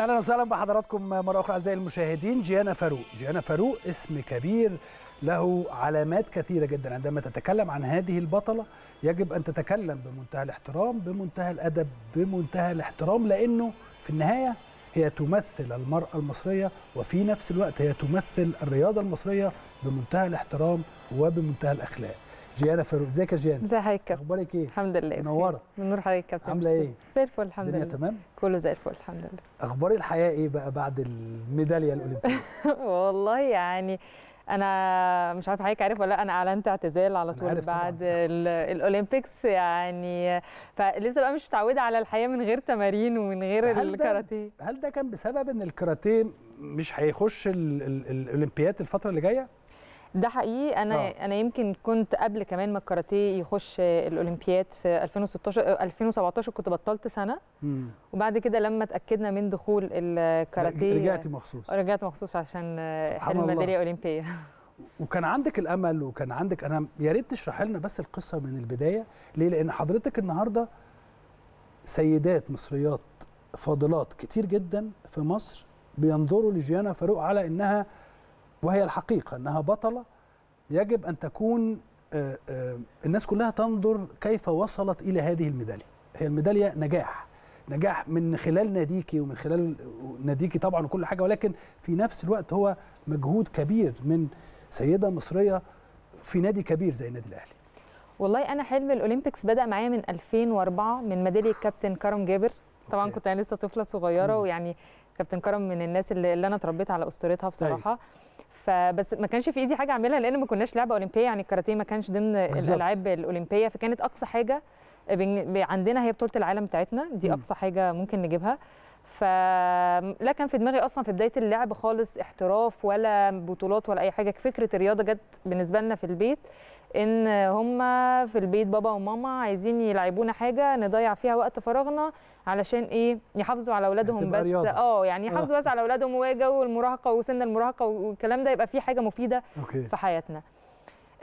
اهلا وسهلا بحضراتكم مره اخرى اعزائي المشاهدين جيانا فاروق جيانا فاروق اسم كبير له علامات كثيره جدا عندما تتكلم عن هذه البطله يجب ان تتكلم بمنتهى الاحترام بمنتهى الادب بمنتهى الاحترام لانه في النهايه هي تمثل المرأة المصرية وفي نفس الوقت هي تمثل الرياضة المصرية بمنتهى الاحترام وبمنتهى الأخلاق جيانا فاروق ازيك يا جيانا ازيك يا اخبارك ايه الحمد لله منوره منور حضرتك يا كابتن عامله ايه زي الفل الحمد لله تمام كله زي الفل الحمد لله اخبار الحياه ايه بقى بعد الميداليه الاولمبيه والله يعني انا مش عارفه حضرتك عارف ولا انا اعلنت اعتزال على طول بعد الاولمبيكس يعني فلسه بقى مش متعوده على الحياه من غير تمارين ومن غير الكاراتيه هل ده كان بسبب ان الكاراتيه مش هيخش الاولمبيات الفتره اللي جايه ده حقيقي انا أوه. انا يمكن كنت قبل كمان ما الكاراتيه يخش الاولمبياد في 2016 2017 آه، كنت بطلت سنه مم. وبعد كده لما اتاكدنا من دخول الكاراتيه رجعتي مخصوص رجعت مخصوص عشان حلم الميداليه الاولمبيه وكان عندك الامل وكان عندك انا يا ريت تشرح لنا بس القصه من البدايه ليه لان حضرتك النهارده سيدات مصريات فاضلات كتير جدا في مصر بينظروا لجيانا فاروق على انها وهي الحقيقة أنها بطلة يجب أن تكون آه، آه، الناس كلها تنظر كيف وصلت إلى هذه الميدالية هي الميدالية نجاح نجاح من خلال ناديكي ومن خلال ناديكي طبعا وكل حاجة ولكن في نفس الوقت هو مجهود كبير من سيدة مصرية في نادي كبير زي النادي الأهلي والله أنا حلم الأولمبيكس بدأ معايا من 2004 من ميدالية كابتن كرم جابر طبعا كنت انا لسه طفله صغيره ويعني كابتن كرم من الناس اللي, اللي انا اتربيت على اسطورتها أيوه. بصراحه أي. فبس ما كانش في ايدي حاجه اعملها لان ما كناش لعبه اولمبيه يعني الكاراتيه ما كانش ضمن الالعاب الاولمبيه فكانت اقصى حاجه عندنا هي بطوله العالم بتاعتنا دي اقصى حاجه ممكن نجيبها فلا كان في دماغي اصلا في بدايه اللعب خالص احتراف ولا بطولات ولا اي حاجه فكره الرياضه جت بالنسبه لنا في البيت ان هما في البيت بابا وماما عايزين يلعبونا حاجه نضيع فيها وقت فراغنا علشان ايه يحافظوا على اولادهم يعني بس اه يعني يحافظوا بس على اولادهم وجو المراهقه وسن المراهقه والكلام ده يبقى فيه حاجه مفيده أوكي. في حياتنا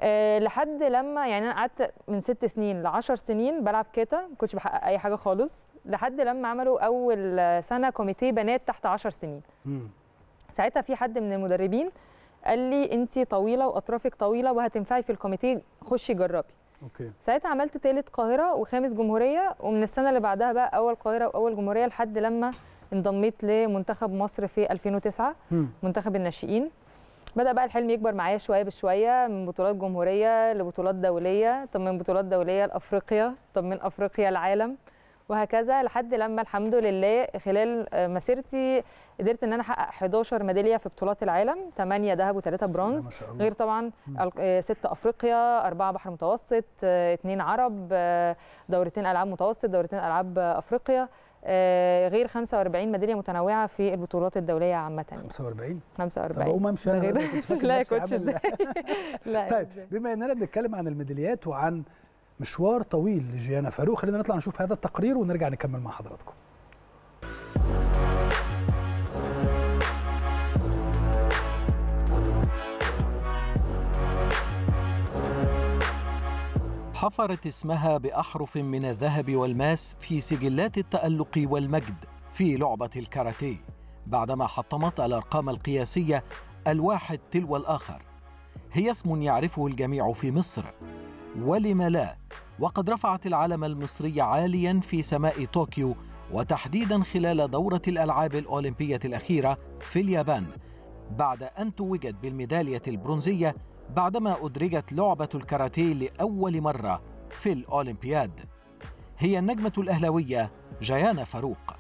أه لحد لما يعني انا قعدت من ست سنين ل 10 سنين بلعب كاتا ما كنتش بحقق اي حاجه خالص لحد لما عملوا اول سنه كوميتي بنات تحت 10 سنين م. ساعتها في حد من المدربين قال لي انت طويله واطرافك طويله وهتنفعي في الكوميتي خشي جربي اوكي ساعتها عملت ثالث قاهره وخامس جمهوريه ومن السنه اللي بعدها بقى اول قاهره واول جمهوريه لحد لما انضميت لمنتخب مصر في 2009 م. منتخب الناشئين بدا بقى الحلم يكبر معايا شويه بشويه من بطولات جمهوريه لبطولات دوليه طب من بطولات دوليه لافريقيا طب من افريقيا العالم وهكذا لحد لما الحمد لله خلال آه، مسيرتي قدرت ان انا احقق 11 ميداليه في بطولات العالم 8 ذهب و3 برونز غير طبعا 6 آه، افريقيا 4 بحر متوسط 2 آه، عرب دورتين العاب متوسط دورتين العاب افريقيا غير 45 ميداليه متنوعه في البطولات الدوليه عامه 45 45 بقوم امشي انا لا يا كوتش لا طيب بما اننا بنتكلم عن الميداليات وعن مشوار طويل لجيانا فاروق خلينا نطلع نشوف هذا التقرير ونرجع نكمل مع حضراتكم حفرت اسمها باحرف من الذهب والماس في سجلات التالق والمجد في لعبه الكاراتيه بعدما حطمت الارقام القياسيه الواحد تلو الاخر هي اسم يعرفه الجميع في مصر ولم لا وقد رفعت العلم المصري عاليا في سماء طوكيو وتحديدا خلال دورة الألعاب الأولمبية الأخيرة في اليابان بعد أن توجت بالميدالية البرونزية بعدما أدرجت لعبة الكاراتيه لأول مرة في الأولمبياد هي النجمة الأهلوية جيانا فاروق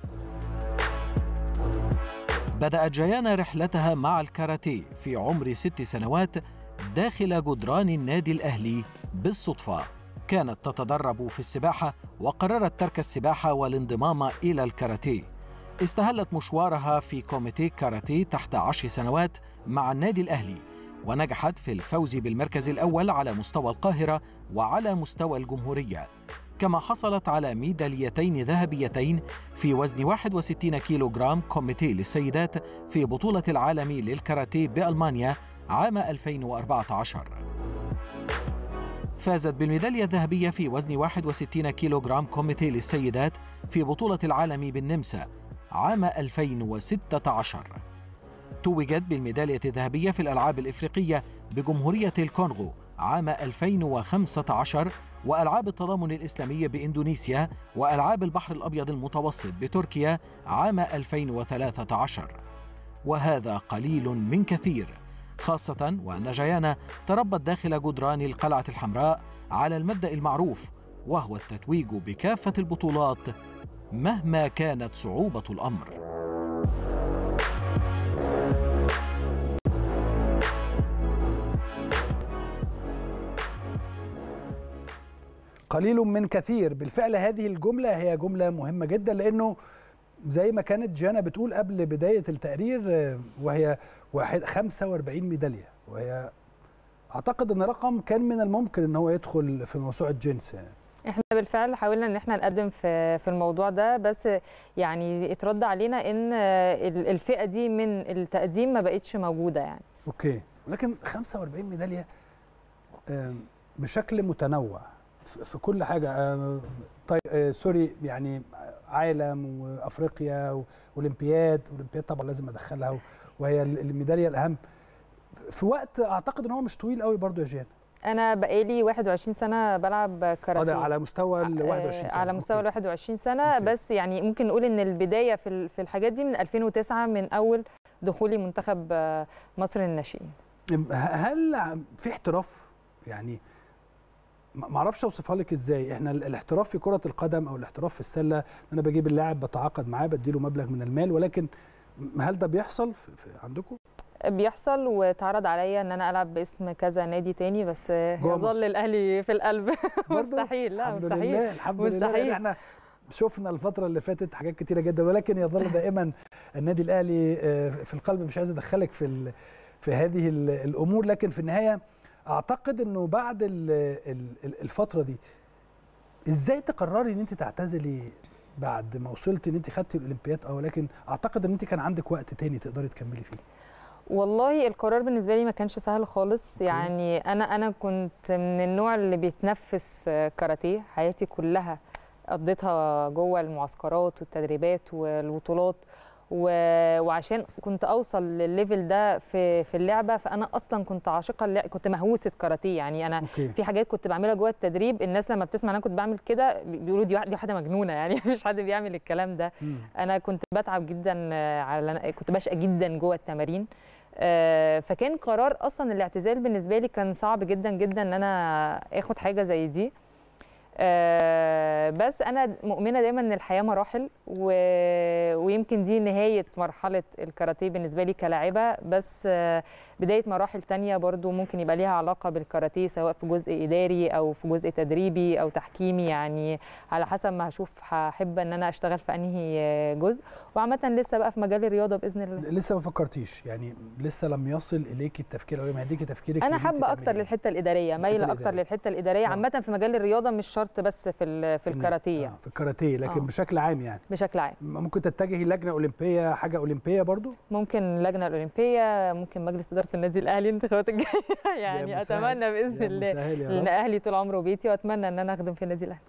بدأت جيانا رحلتها مع الكاراتيه في عمر ست سنوات داخل جدران النادي الأهلي بالصدفة كانت تتدرب في السباحة وقررت ترك السباحة والانضمام إلى الكاراتيه استهلت مشوارها في كوميتي كاراتيه تحت عشر سنوات مع النادي الأهلي ونجحت في الفوز بالمركز الأول على مستوى القاهرة وعلى مستوى الجمهورية كما حصلت على ميداليتين ذهبيتين في وزن 61 كيلوغرام كوميتي للسيدات في بطولة العالم للكاراتيه بألمانيا عام 2014 فازت بالميدالية الذهبية في وزن 61 كيلوغرام كوميتي للسيدات في بطولة العالم بالنمسا عام 2016 توجت بالميدالية الذهبية في الألعاب الإفريقية بجمهورية الكونغو عام 2015 وألعاب التضامن الإسلامي بإندونيسيا وألعاب البحر الأبيض المتوسط بتركيا عام 2013 وهذا قليل من كثير خاصة وأن جيانا تربت داخل جدران القلعة الحمراء على المبدأ المعروف وهو التتويج بكافة البطولات مهما كانت صعوبة الأمر قليل من كثير بالفعل هذه الجملة هي جملة مهمة جدا لأنه زي ما كانت جانا بتقول قبل بداية التقرير آه، وهي واحد 45 ميداليه وهي اعتقد ان رقم كان من الممكن ان هو يدخل في موسوعه جنس يعني احنا بالفعل حاولنا ان احنا نقدم في في الموضوع ده بس يعني اترد علينا ان الفئه دي من التقديم ما بقتش موجوده يعني اوكي ولكن 45 ميداليه بشكل متنوع في كل حاجه طيب آه، سوري يعني عالم وافريقيا واولمبياد اولمبياد طبعا لازم ادخلها وهي الميداليه الاهم في وقت اعتقد ان هو مش طويل قوي برضو يا جيان انا بقالي 21 سنه بلعب كاراتيه آه، على مستوى ال 21 آه، سنه على مستوى ال 21 سنه ممكن. بس يعني ممكن نقول ان البدايه في في الحاجات دي من 2009 من اول دخولي منتخب آه، مصر للناشئين هل في احتراف يعني ما اعرفش اوصفها لك ازاي احنا الاحتراف في كره القدم او الاحتراف في السله انا بجيب اللاعب بتعاقد معاه بديله مبلغ من المال ولكن هل ده بيحصل عندكم؟ بيحصل واتعرض عليا ان انا العب باسم كذا نادي تاني بس يظل الاهلي في القلب مستحيل لا الحمد مستحيل لله. الحمد مستحيل لله. احنا شفنا الفتره اللي فاتت حاجات كتيره جدا ولكن يظل دائما النادي الاهلي آه، في القلب مش عايز ادخلك في في هذه الامور لكن في النهايه اعتقد انه بعد الفتره دي ازاي تقرري ان انت تعتزلي بعد ما وصلت ان انت خدتي الاولمبياد اه ولكن اعتقد ان انت كان عندك وقت تاني تقدري تكملي فيه والله القرار بالنسبه لي ما كانش سهل خالص يعني انا انا كنت من النوع اللي بيتنفس كاراتيه حياتي كلها قضيتها جوه المعسكرات والتدريبات والبطولات وعشان كنت اوصل للليفل ده في في اللعبه فانا اصلا كنت عاشقه كنت مهووسه كاراتيه يعني انا أوكي. في حاجات كنت بعملها جوه التدريب الناس لما بتسمع انا كنت بعمل كده بيقولوا دي دي واحده مجنونه يعني مش حد بيعمل الكلام ده م. انا كنت بتعب جدا على كنت بشقى جدا جوه التمارين آه، فكان قرار اصلا الاعتزال بالنسبه لي كان صعب جدا جدا ان انا اخد حاجه زي دي آه، بس انا مؤمنه دايما ان الحياه مراحل و... ويمكن دي نهايه مرحله الكاراتيه بالنسبه لي كلاعبه بس آه بدايه مراحل تانية برضو ممكن يبقى ليها علاقه بالكاراتيه سواء في جزء اداري او في جزء تدريبي او تحكيمي يعني على حسب ما هشوف هحب ان انا اشتغل في انهي جزء وعامه لسه بقى في مجال الرياضه باذن الله لسه ما فكرتيش يعني لسه لم يصل اليك التفكير او ما هديكي تفكيرك انا حابه اكتر للحته الاداريه مايله اكتر للحته الاداريه آه. عامه في مجال الرياضه مش شرط بس في في الكاراتيه آه في الكاراتيه لكن آه. بشكل عام يعني بشكل عام ممكن تتجهي لجنه اولمبيه حاجه اولمبيه برضو ممكن لجنه الاولمبيه ممكن مجلس اداره في النادي الاهلي الانتخابات الجايه يعني اتمنى باذن الله ان اهلي طول عمره بيتي واتمنى ان انا اخدم في النادي الاهلي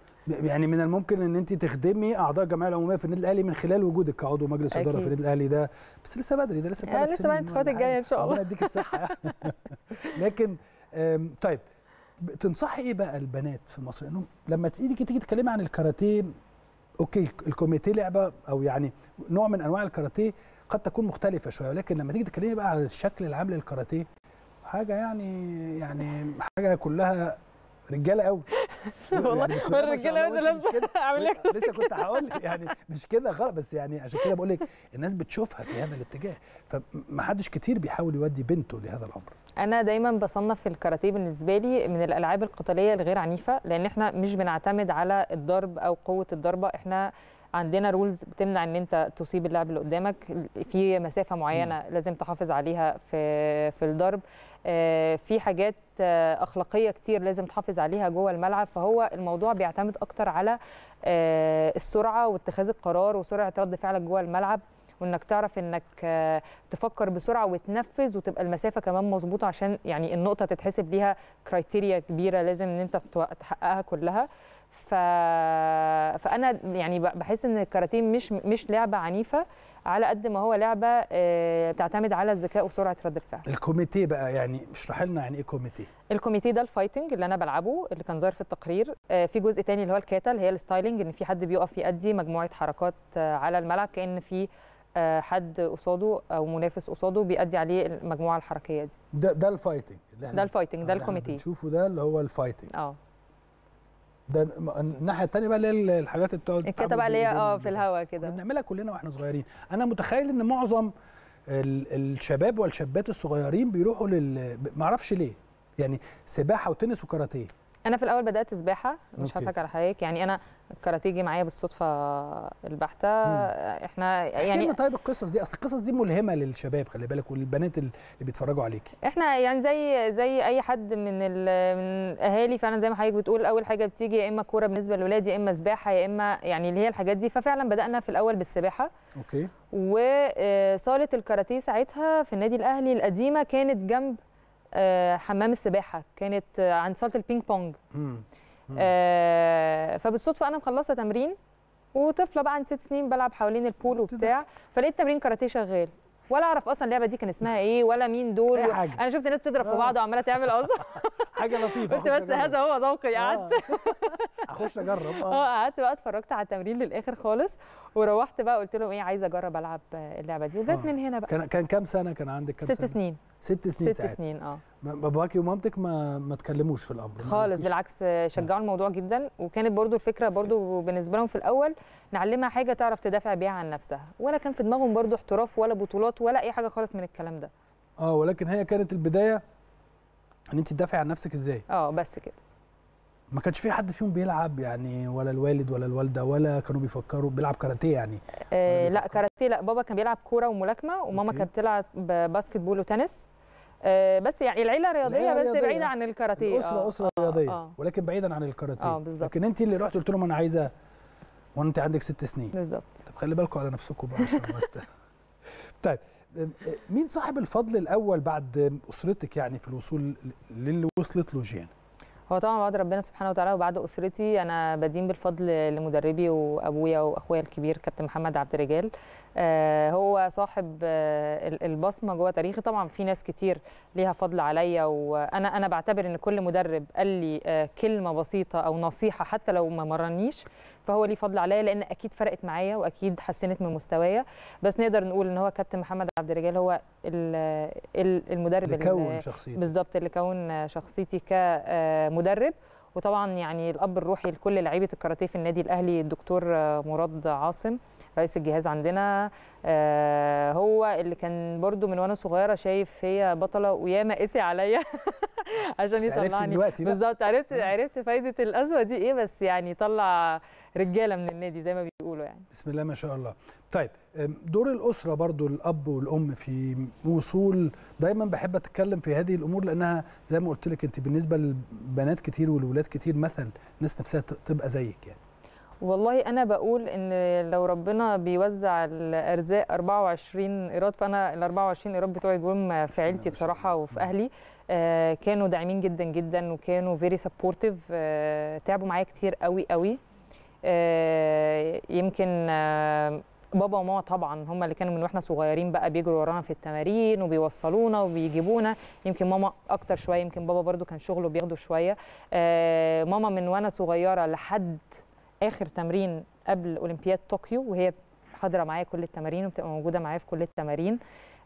يعني من الممكن ان انت تخدمي اعضاء الجمعيه العموميه في النادي الاهلي من خلال وجودك كعضو مجلس اداره في النادي الاهلي ده بس لسه بدري ده لسه بدري آه، لسه بدري الانتخابات الجايه ان شاء الله الله يديك الصحه لكن طيب تنصحي ايه بقى البنات في مصر انهم لما تيجي تيجي تتكلمي عن الكاراتيه اوكي الكوميتيه لعبه او يعني نوع من انواع الكاراتيه قد تكون مختلفه شويه ولكن لما تيجي تكلمني بقى على الشكل العام للكاراتيه حاجه يعني يعني حاجه كلها رجاله قوي والله يعني الرجاله قوي لازم اعمل لك لسه كنت هقول يعني مش كده خالص بس يعني عشان كده بقول لك الناس بتشوفها في هذا الاتجاه فمحدش كتير بيحاول يودي بنته لهذا الامر انا دايما بصنف الكاراتيه بالنسبه لي من الالعاب القتاليه الغير عنيفه لان احنا مش بنعتمد على الضرب او قوه الضربه احنا عندنا رولز بتمنع ان انت تصيب اللاعب اللي قدامك في مسافه معينه لازم تحافظ عليها في في الضرب آه، في حاجات آه، اخلاقيه كتير لازم تحافظ عليها جوه الملعب فهو الموضوع بيعتمد اكتر على آه، السرعه واتخاذ القرار وسرعه رد فعلك جوه الملعب وانك تعرف انك تفكر بسرعه وتنفذ وتبقى المسافه كمان مظبوطه عشان يعني النقطه تتحسب ليها كرايتيريا كبيره لازم ان انت تحققها كلها ف... فانا يعني بحس ان الكاراتيه مش مش لعبه عنيفه على قد ما هو لعبه بتعتمد آه، على الذكاء وسرعه رد الفعل. الكوميتيه بقى يعني اشرح لنا يعني ايه كوميتيه؟ الكوميتيه ده الفايتنج اللي انا بلعبه اللي كان ظاهر في التقرير، آه، في جزء تاني اللي هو الكاتا اللي هي الستايلنج ان في حد بيقف يأدي مجموعه حركات آه، على الملعب كأن في حد قصاده او منافس قصاده بيأدي عليه المجموعه الحركيه دي. ده ده الفايتنج ده الفايتنج ده الكوميتيه. بنشوفه ده اللي هو الفايتنج. اه ده الناحيه الثانيه بقى اللي هي الحاجات اللي بتقعد الكتب بقى اللي هي اه في الهواء كده بنعملها كلنا واحنا صغيرين انا متخيل ان معظم الشباب والشابات الصغيرين بيروحوا لل معرفش ليه يعني سباحه وتنس وكاراتيه انا في الاول بدات سباحه مش هضحك على حضرتك يعني انا الكاراتيه جه معايا بالصدفه البحته احنا يعني لنا طيب القصص دي اصل القصص دي ملهمه للشباب خلي بالك والبنات اللي بيتفرجوا عليك احنا يعني زي زي اي حد من من اهالي فعلا زي ما حضرتك بتقول اول حاجه بتيجي يا اما كوره بالنسبه للاولاد يا اما سباحه يا اما يعني اللي هي الحاجات دي ففعلا بدانا في الاول بالسباحه اوكي وصاله الكاراتيه ساعتها في النادي الاهلي القديمه كانت جنب آه، حمام السباحه كانت عند صاله البينج بونج آه، فبالصدفه انا مخلصه تمرين وطفله بقى عندي ست سنين بلعب حوالين البول وبتاع فلقيت تمرين كاراتيه شغال ولا اعرف اصلا اللعبه دي كان اسمها ايه ولا مين دول حاجة. انا شفت ناس بتضرب في آه. بعض وعماله تعمل اصلا حاجه لطيفه قلت بس هذا هو ذوقي قعدت اخش اجرب اه قعدت بقى اتفرجت على التمرين للاخر خالص وروحت بقى قلت لهم ايه عايزه اجرب العب اللعبه دي وجت آه. من هنا بقى كان كان كام سنه كان عندك كام ست سنة؟ سنين ست سنين ست ساعت. سنين اه باباكي ومامتك ما ما تكلموش في الامر خالص بالعكس آه. شجعوا آه. الموضوع جدا وكانت برضو الفكره برضو بالنسبه لهم في الاول نعلمها حاجه تعرف تدافع بيها عن نفسها ولا كان في دماغهم برضو احتراف ولا بطولات ولا اي حاجه خالص من الكلام ده اه ولكن هي كانت البدايه ان انت تدافعي عن نفسك ازاي اه بس كده ما كانش في حد فيهم بيلعب يعني ولا الوالد ولا الوالده ولا كانوا بيفكروا بيلعب كاراتيه يعني آه، لا كاراتيه لا بابا كان بيلعب كوره وملاكمه وماما كانت بتلعب باسكت بول وتنس آه بس يعني العيله رياضيه بس بعيده عن الكاراتيه الاسره آه اسره آه رياضيه آه ولكن بعيدا عن الكاراتيه آه لكن انت اللي رحت قلت لهم انا عايزه وانت عندك ست سنين بالظبط طب خلي بالكم على نفسكم بقى عشان طيب مين صاحب الفضل الاول بعد اسرتك يعني في الوصول للي وصلت له جيان؟ هو طبعا بعد ربنا سبحانه وتعالى وبعد اسرتي انا بدين بالفضل لمدربي وابويا واخويا الكبير كابتن محمد عبد الرجال آه، هو صاحب آه، البصمه جوه تاريخي طبعا في ناس كتير ليها فضل عليا وانا انا بعتبر ان كل مدرب قال لي آه، كلمه بسيطه او نصيحه حتى لو ما مرنيش فهو ليه فضل عليا لان اكيد فرقت معايا واكيد حسنت من مستوايا بس نقدر نقول ان هو كابتن محمد عبد الرجال هو المدرب اللي كون شخصيتي بالظبط اللي كون شخصيتي كمدرب وطبعا يعني الاب الروحي لكل لعيبه الكاراتيه في النادي الاهلي الدكتور آه، مراد عاصم رئيس الجهاز عندنا آه، هو اللي كان برده من وانا صغيره شايف هي بطله وياما قسي عليا عشان يطلعني بالظبط عرفت عرفت فايده القسوه دي ايه بس يعني طلع رجاله من النادي زي ما بيقولوا يعني بسم الله ما شاء الله طيب دور الاسره برضو الاب والام في وصول دايما بحب اتكلم في هذه الامور لانها زي ما قلت لك انت بالنسبه للبنات كتير والولاد كتير مثل الناس نفسها تبقى زيك يعني والله انا بقول ان لو ربنا بيوزع الارزاق 24 ايراد فانا ال 24 ايراد بتوعي جم في عيلتي بصراحه وفي اهلي آه كانوا داعمين جدا جدا وكانوا فيري سبورتيف آه تعبوا معايا كتير قوي قوي آه يمكن آه بابا وماما طبعا هم اللي كانوا من واحنا صغيرين بقى بيجروا ورانا في التمارين وبيوصلونا وبيجيبونا يمكن ماما اكتر شويه يمكن بابا برده كان شغله بياخده شويه آه ماما من وانا صغيره لحد اخر تمرين قبل اولمبياد طوكيو وهي حاضره معايا كل التمارين وبتبقى موجوده معايا في كل التمارين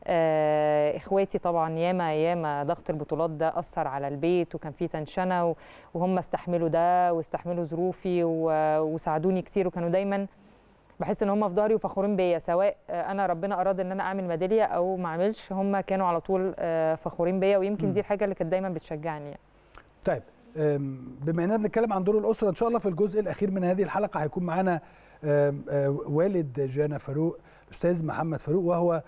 آه اخواتي طبعا ياما ياما ضغط البطولات ده اثر على البيت وكان في تنشنه وهم استحملوا ده واستحملوا ظروفي وساعدوني كتير وكانوا دايما بحس ان هم في ظهري وفخورين بيا سواء انا ربنا اراد ان انا اعمل ميداليه او ما اعملش هم كانوا على طول آه، فخورين بيا ويمكن دي الحاجه اللي كانت دايما بتشجعني يعني. طيب بما اننا بنتكلم عن دور الاسره ان شاء الله في الجزء الاخير من هذه الحلقه هيكون معانا آه، والد جانا فاروق الاستاذ محمد فاروق وهو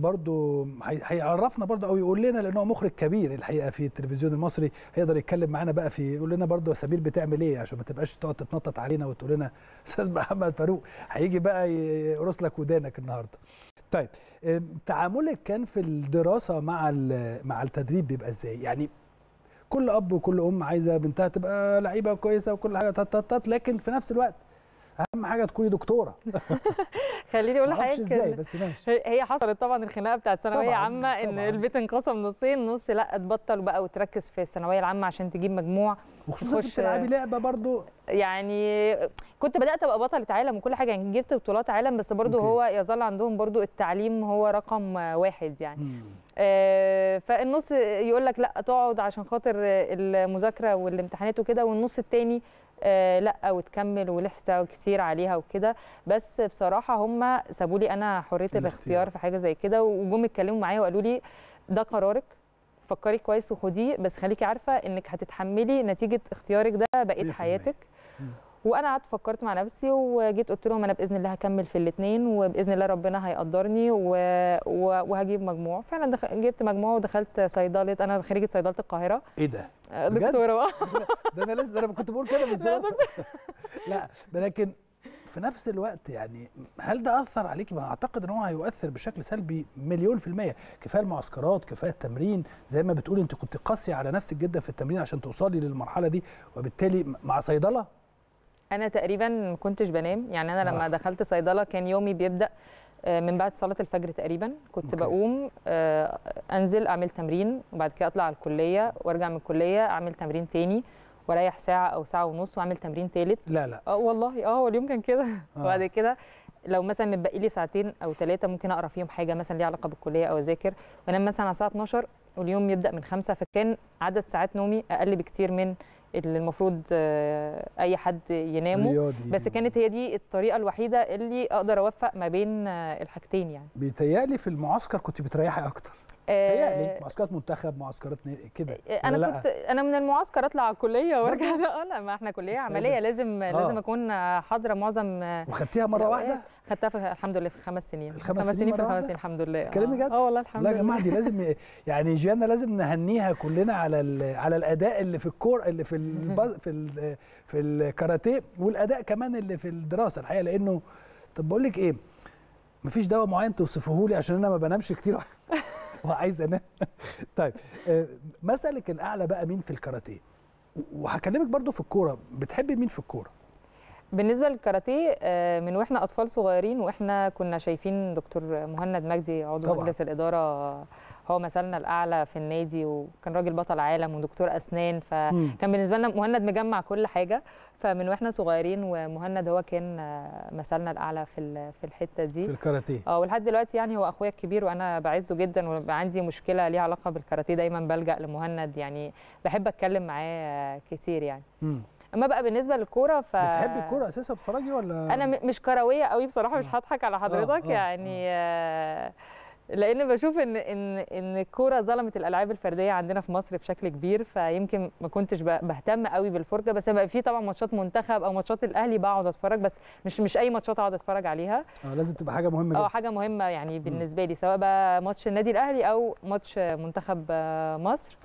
برضو هيعرفنا برضه او يقول لنا لان هو مخرج كبير الحقيقه في التلفزيون المصري هيقدر يتكلم معانا بقى في يقول لنا برضه سبيل بتعمل ايه عشان ما تبقاش تقعد تتنطط علينا وتقول لنا استاذ محمد فاروق هيجي بقى يقرص لك ودانك النهارده. طيب تعاملك كان في الدراسه مع مع التدريب بيبقى ازاي؟ يعني كل اب وكل ام عايزه بنتها تبقى لعيبه كويسه وكل حاجه تطط لكن في نفس الوقت اهم حاجه تكوني دكتوره خليني اقول لحضرتك ازاي بس ماشي هي حصلت طبعا الخناقه بتاعه الثانويه عامه ان طبعاً. البيت انقسم نصين نص لا تبطل بقى وتركز في الثانويه العامه عشان تجيب مجموع وخصوصا تلعبي لعبه برضو يعني كنت بدات ابقى بطله عالم وكل حاجه يعني جبت بطولات عالم بس برضو مكي. هو يظل عندهم برضو التعليم هو رقم واحد يعني آه فالنص يقول لك لا تقعد عشان خاطر المذاكره والامتحانات وكده والنص الثاني آه، لا وتكمل ولسه كتير عليها وكده بس بصراحه هم سابوا لي انا حريه الاختيار في حاجه زي كده وجم اتكلموا معايا وقالوا لي ده قرارك فكري كويس وخديه بس خليكي عارفه انك هتتحملي نتيجه اختيارك ده بقيه حياتك وانا قعدت فكرت مع نفسي وجيت قلت لهم انا باذن الله هكمل في الاثنين وباذن الله ربنا هيقدرني و... و... وهجيب مجموع فعلا دخ... جبت مجموع ودخلت صيدله انا خريجه صيدله القاهره ايه ده آه، دكتوره ده انا لسه انا كنت بقول كده بالظبط لا لكن في نفس الوقت يعني هل ده اثر عليكي؟ ما اعتقد ان هو هيؤثر بشكل سلبي مليون في الميه كفايه المعسكرات كفايه التمرين زي ما بتقولي انت كنت قاسيه على نفسك جدا في التمرين عشان توصلي للمرحله دي وبالتالي مع صيدله انا تقريبا ما كنتش بنام يعني انا لما آه. دخلت صيدله كان يومي بيبدا آه، من بعد صلاه الفجر تقريبا كنت أوكي. بقوم آه، انزل اعمل تمرين وبعد كده اطلع على الكليه وارجع من الكليه اعمل تمرين تاني واريح ساعه او ساعه ونص واعمل تمرين تالت لا لا اه والله اه هو اليوم كان كده آه. وبعد كده لو مثلا متبقي لي ساعتين او ثلاثه ممكن اقرا فيهم حاجه مثلا ليها علاقه بالكليه او اذاكر وانام مثلا على الساعه 12 واليوم يبدا من 5 فكان عدد ساعات نومي اقل بكتير من اللي المفروض آه، اي حد ينامه رياضي. بس كانت هي دي الطريقه الوحيده اللي اقدر اوفق ما بين آه، الحاجتين يعني بيتهيألي في المعسكر كنت بتريحي اكتر آه معسكرات منتخب معسكرات كده آه، آه، انا كنت انا من المعسكر اطلع على الكليه وارجع اه لا ما احنا كليه عمليه لازم آه. لازم اكون حاضره معظم آه، وخدتيها مره واحده خدتها في الحمد لله في خمس سنين الخمس خمس سنين في خمس سنين الحمد لله كلامي جد اه والله الحمد لله لا يا جماعه دي لازم يعني جيانا لازم نهنيها كلنا على على الاداء اللي في الكور اللي في البز... في ال... في الكاراتيه والاداء كمان اللي في الدراسه الحقيقه لانه طب بقول لك ايه مفيش دواء معين توصفه لي عشان انا ما بنامش كتير وعايز انام طيب آه، مسألك الاعلى بقى مين في الكاراتيه وهكلمك برضو في الكوره بتحبي مين في الكوره بالنسبه للكاراتيه آه، من واحنا اطفال صغيرين واحنا كنا شايفين دكتور مهند مجدي عضو مجلس الاداره هو مثلنا الاعلى في النادي وكان راجل بطل عالم ودكتور اسنان فكان بالنسبه لنا مهند مجمع كل حاجه فمن واحنا صغيرين ومهند هو كان مثلنا الاعلى في في الحته دي في الكاراتيه اه ولحد دلوقتي يعني هو اخويا الكبير وانا بعزه جدا وعندي مشكله ليها علاقه بالكاراتيه دايما بلجا لمهند يعني بحب اتكلم معاه كتير يعني م. اما بقى بالنسبه للكوره ف بتحبي الكوره اساسا بتتفرجي ولا انا مش كرويه قوي بصراحه مش هضحك على آه، حضرتك آه يعني، آه يعني آه لان بشوف ان ان ان الكوره ظلمت الالعاب الفرديه عندنا في مصر بشكل كبير فيمكن ما كنتش بهتم قوي بالفرجه بس بقى في طبعا ماتشات منتخب او ماتشات الاهلي بقعد اتفرج بس مش مش اي ماتشات اقعد اتفرج عليها اه لازم تبقى حاجه مهمه آه، جدا اه حاجه مهمه يعني بالنسبه لي سواء بقى ماتش النادي الاهلي او ماتش منتخب آه، مصر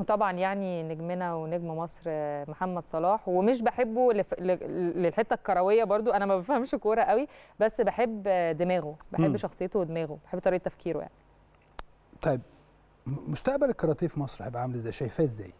وطبعا يعني نجمنا ونجم مصر محمد صلاح ومش بحبه لف... ل... للحته الكرويه برضو انا ما بفهمش كوره قوي بس بحب دماغه بحب م. شخصيته ودماغه بحب طريقه تفكيره يعني طيب مستقبل الكاراتيه في مصر هيبقى عامل ازاي شايفاه ازاي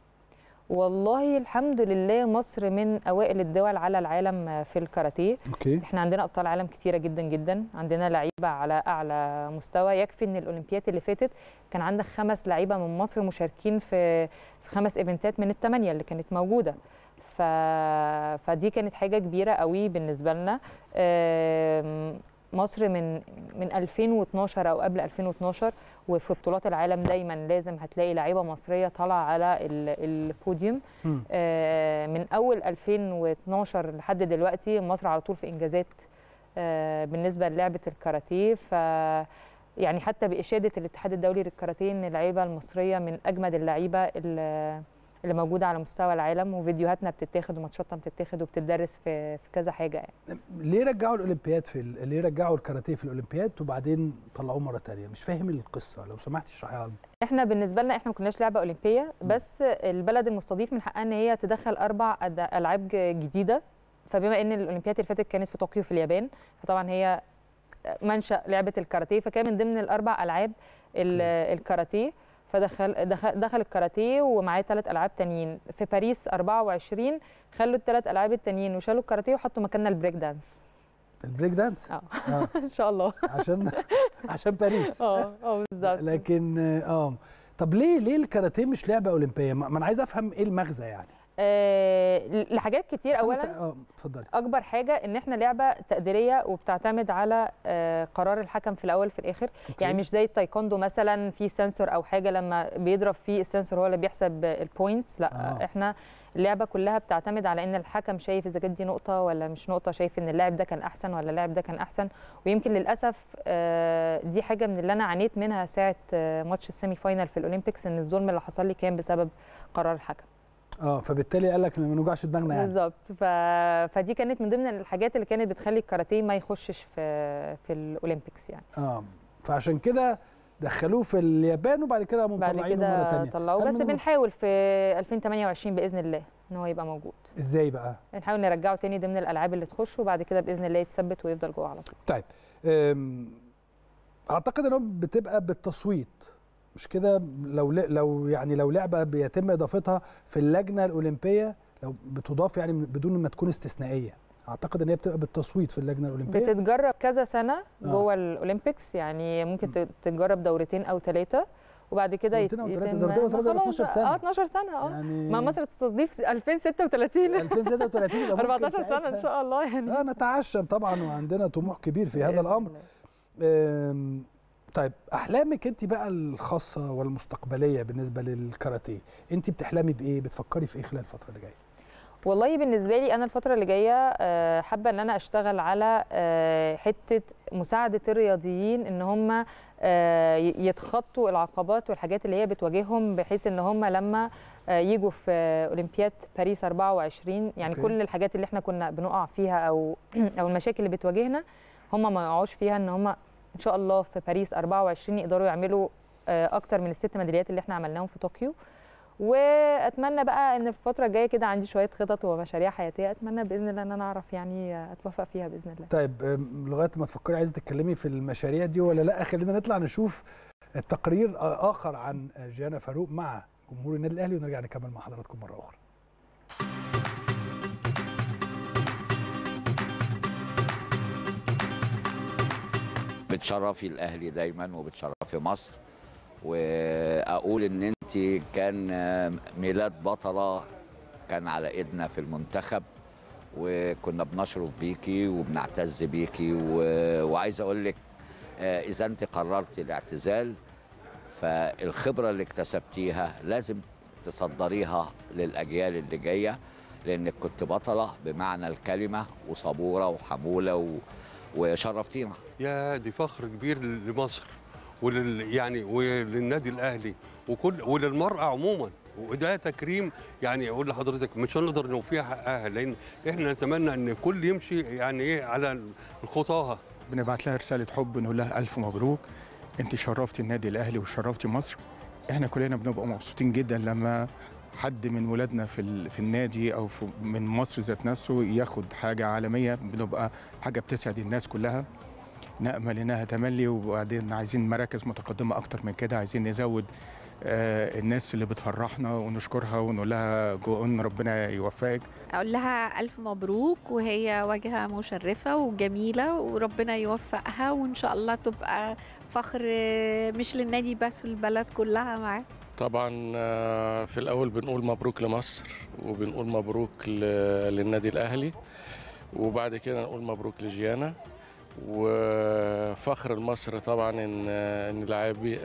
والله الحمد لله مصر من اوائل الدول على العالم في الكاراتيه أوكي. احنا عندنا ابطال عالم كتيره جدا جدا عندنا لعيبه على اعلى مستوى يكفي ان الاولمبيات اللي فاتت كان عندك خمس لعيبه من مصر مشاركين في في خمس ايفنتات من الثمانيه اللي كانت موجوده ف... فدي كانت حاجه كبيره قوي بالنسبه لنا مصر من من 2012 او قبل 2012 وفي بطولات العالم دايما لازم هتلاقي لعيبه مصريه طالعه على البوديوم آه، من اول 2012 لحد دلوقتي مصر على طول في انجازات آه، بالنسبه للعبه الكاراتيه ف يعني حتى باشاده الاتحاد الدولي للكاراتيه ان اللعيبه المصريه من اجمد اللعيبه اللي اللي موجوده على مستوى العالم وفيديوهاتنا بتتاخد وماتشاتنا بتتاخد وبتدرس في في كذا حاجه يعني ليه رجعوا الاولمبياد في ليه رجعوا الكاراتيه في الاولمبياد وبعدين طلعوه مره ثانيه مش فاهم القصه لو سمحت اشرحيها احنا بالنسبه لنا احنا ما كناش لعبه اولمبيه بس البلد المستضيف من حقها ان هي تدخل اربع العاب جديده فبما ان الاولمبياد اللي فاتت كانت في طوكيو في اليابان فطبعا هي منشا لعبه الكاراتيه فكان من ضمن الاربع العاب الكاراتيه فدخل دخل, دخل الكاراتيه ومعاه ثلاث العاب تانيين في باريس 24 خلوا الثلاث العاب التانيين وشالوا الكاراتيه وحطوا مكاننا البريك دانس البريك دانس اه, آه. ان شاء الله عشان عشان باريس اه اه بالظبط لكن آه،, اه طب ليه ليه الكاراتيه مش لعبه اولمبيه ما انا عايز افهم ايه المغزى يعني آه لحاجات كتير اولا اه اتفضلي اكبر حاجه ان احنا لعبه تقديريه وبتعتمد على آه قرار الحكم في الاول في الاخر أوكي. يعني مش زي التايكوندو مثلا في سنسور او حاجه لما بيضرب فيه السنسور هو اللي بيحسب البوينتس لا آه. احنا اللعبه كلها بتعتمد على ان الحكم شايف اذا كانت دي نقطه ولا مش نقطه شايف ان اللاعب ده كان احسن ولا اللاعب ده كان احسن ويمكن للاسف آه، دي حاجه من اللي انا عانيت منها ساعه آه، ماتش السيمي فاينل في الاولمبيكس ان الظلم اللي حصل لي كان بسبب قرار الحكم اه فبالتالي قال لك ما نوجعش دماغنا يعني بالظبط ف... فدي كانت من ضمن الحاجات اللي كانت بتخلي الكاراتيه ما يخشش في في الاولمبيكس يعني اه فعشان كده دخلوه في اليابان وبعد كده قاموا مطلعينه مره ثانيه طلعوه بس بنحاول في 2028 باذن الله ان هو يبقى موجود ازاي بقى بنحاول نرجعه تاني ضمن الالعاب اللي تخش وبعد كده باذن الله يتثبت ويفضل جوه على طول طيب اعتقد ان هو بتبقى بالتصويت مش كده لو لو يعني لو لعبه بيتم اضافتها في اللجنه الاولمبيه لو بتضاف يعني بدون ما تكون استثنائيه اعتقد ان هي بتبقى بالتصويت في اللجنه الاولمبيه بتتجرب كذا سنه آه. جوه آه. الاولمبيكس يعني ممكن تتجرب دورتين او ثلاثه وبعد كده يتم دورتين او 12 سنه اه 12 سنه اه يعني مع مصر تستضيف 2036 2036 14 سنه ان شاء الله يعني اه نتعشم طبعا وعندنا طموح كبير في هذا الامر طيب احلامك انت بقى الخاصه والمستقبليه بالنسبه للكاراتيه انت بتحلمي بايه بتفكري في ايه خلال الفتره اللي جايه والله بالنسبه لي انا الفتره اللي جايه آه، حابه ان انا اشتغل على آه، حته مساعده الرياضيين ان هم آه، يتخطوا العقبات والحاجات اللي هي بتواجههم بحيث ان هم لما يجوا في اولمبياد باريس 24 يعني okay. كل الحاجات اللي احنا كنا بنقع فيها او او المشاكل اللي بتواجهنا هم ما يقعوش فيها ان هم ان شاء الله في باريس 24 يقدروا يعملوا آه، اكتر من الست ميداليات اللي احنا عملناهم في طوكيو واتمنى بقى ان في الفتره الجايه كده عندي شويه خطط ومشاريع حياتيه اتمنى باذن الله ان انا اعرف يعني آه، اتوفق فيها باذن الله طيب لغايه ما تفكري عايزه تتكلمي في المشاريع دي ولا لا خلينا نطلع نشوف التقرير اخر عن جيانا فاروق مع جمهور النادي الاهلي ونرجع نكمل مع حضراتكم مره اخرى بتشرفي الاهلي دايما وبتشرفي مصر واقول ان انت كان ميلاد بطله كان على ايدنا في المنتخب وكنا بنشرف بيكي وبنعتز بيكي و... وعايز اقول لك آه، اذا انت قررتي الاعتزال فالخبره اللي اكتسبتيها لازم تصدريها للاجيال اللي جايه لانك كنت بطله بمعنى الكلمه وصبوره وحموله و... وشرفتينا يا دي فخر كبير لمصر ولل يعني وللنادي الاهلي وكل وللمراه عموما وده تكريم يعني اقول لحضرتك مش هنقدر نوفيها حقها لان احنا نتمنى ان الكل يمشي يعني ايه على خطاها بنبعت لها رساله حب نقول لها الف مبروك انت شرفتي النادي الاهلي وشرفتي مصر احنا كلنا بنبقى مبسوطين جدا لما حد من ولادنا في في النادي او في من مصر ذات نفسه ياخد حاجه عالميه بنبقى حاجه بتسعد الناس كلها نامل انها تملي وبعدين عايزين مراكز متقدمه اكتر من كده عايزين نزود آه، الناس اللي بتفرحنا ونشكرها ونقول لها جون ربنا يوفقك اقول لها الف مبروك وهي واجهه مشرفه وجميله وربنا يوفقها وان شاء الله تبقى فخر مش للنادي بس البلد كلها معاك طبعا آه، في الاول بنقول مبروك لمصر وبنقول مبروك للنادي الاهلي وبعد كده نقول مبروك لجيانا وفخر لمصر طبعا ان ان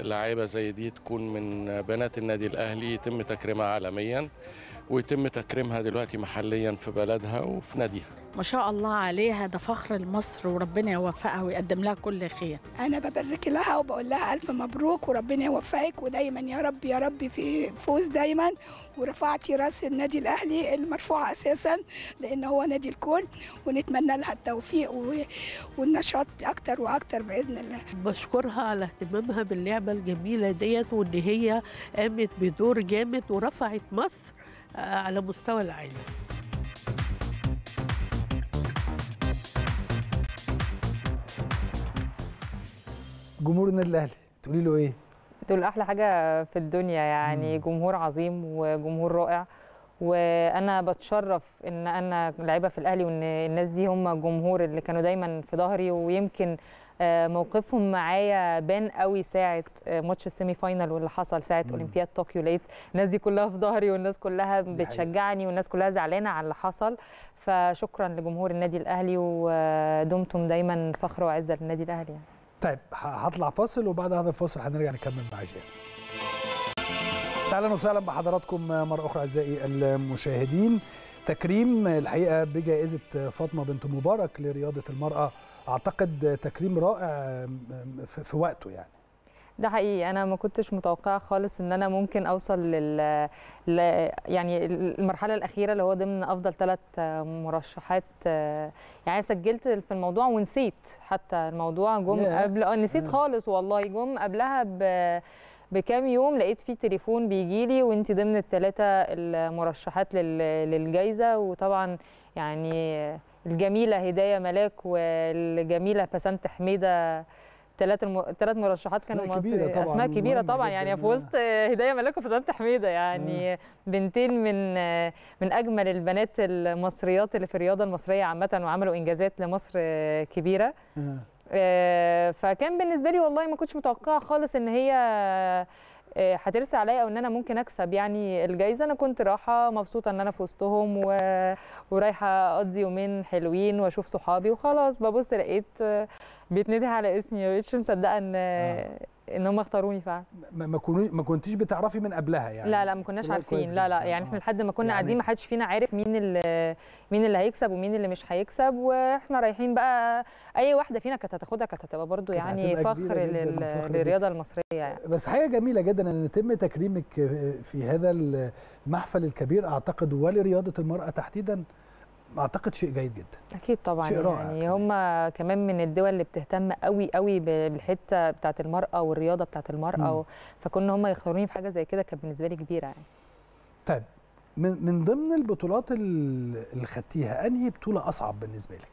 لعيبه زي دي تكون من بنات النادي الاهلي يتم تكريمها عالميا ويتم تكريمها دلوقتي محليا في بلدها وفي ناديها ما شاء الله عليها ده فخر لمصر وربنا يوفقها ويقدم لها كل خير انا ببارك لها وبقول لها الف مبروك وربنا يوفقك ودايما يا رب يا رب في فوز دايما ورفعتي راس النادي الاهلي المرفوع اساسا لان هو نادي الكل ونتمنى لها التوفيق والنشاط اكتر واكتر باذن الله بشكرها على اهتمامها باللعبه الجميله ديت وان هي قامت بدور جامد ورفعت مصر آه، على مستوى العالم جمهور النادي الاهلي تقولي له ايه تقول احلى حاجه في الدنيا يعني مم. جمهور عظيم وجمهور رائع وانا بتشرف ان انا لعيبه في الاهلي وان الناس دي هم الجمهور اللي كانوا دايما في ظهري ويمكن آه، موقفهم معايا بان قوي ساعه آه، ماتش السيمي فاينل واللي حصل ساعه اولمبياد طوكيو لقيت الناس دي كلها في ظهري والناس كلها بتشجعني والناس كلها زعلانه على اللي حصل فشكرا لجمهور النادي الاهلي ودمتم دايما فخر وعزه للنادي الاهلي يعني. طيب هطلع فاصل وبعد هذا الفاصل هنرجع نكمل مع جيل اهلا وسهلا بحضراتكم مره اخرى اعزائي المشاهدين تكريم الحقيقه بجائزه فاطمه بنت مبارك لرياضه المراه اعتقد تكريم رائع في وقته يعني ده حقيقي انا ما كنتش متوقعه خالص ان انا ممكن اوصل لل يعني المرحله الاخيره اللي هو ضمن افضل ثلاث مرشحات يعني سجلت في الموضوع ونسيت حتى الموضوع جم yeah. قبل اه نسيت آه. خالص والله جم قبلها ب بكام يوم لقيت في تليفون بيجي لي وانت ضمن الثلاثه المرشحات للجائزه وطبعا يعني الجميله هدايه ملاك والجميله بسنت حميده ثلاث الم... ثلاث مرشحات كانوا مصريين اسماء كبيره طبعا يعني في يعني. وسط هدايه ملاك وفزنت حميده يعني آه. بنتين من من اجمل البنات المصريات اللي في الرياضه المصريه عامه وعملوا انجازات لمصر كبيره آه. آه فكان بالنسبه لي والله ما كنتش متوقعه خالص ان هي آه، هترسي عليا او ان انا ممكن اكسب يعني الجايزه انا كنت رايحه مبسوطه ان انا في وسطهم و... ورايحه اقضي يومين حلوين واشوف صحابي وخلاص ببص لقيت بيتندي على اسمي ما بقتش مصدقه ان آه. ان هم اختاروني فعلا ما ما كنتيش بتعرفي من قبلها يعني لا لا ما كناش عارفين لا لا يعني احنا آه. لحد ما كنا يعني قاعدين ما حدش فينا عارف مين اللي مين اللي هيكسب ومين اللي مش هيكسب واحنا رايحين بقى اي واحده فينا كانت هتاخدها كانت هتبقى برضو يعني فخر لل... للرياضه المصريه يعني. آه، بس حاجه جميله جدا ان يتم تكريمك في هذا المحفل الكبير اعتقد ولرياضه المراه تحديدا اعتقد شيء جيد جدا اكيد طبعا شيء رائع يعني هم كمان من الدول اللي بتهتم قوي قوي بالحته بتاعه المراه والرياضه بتاعه المراه و... فكون هم يختاروني في حاجه زي كده كانت بالنسبه لي كبيره يعني طيب من من ضمن البطولات اللي خدتيها انهي بطوله اصعب بالنسبه لك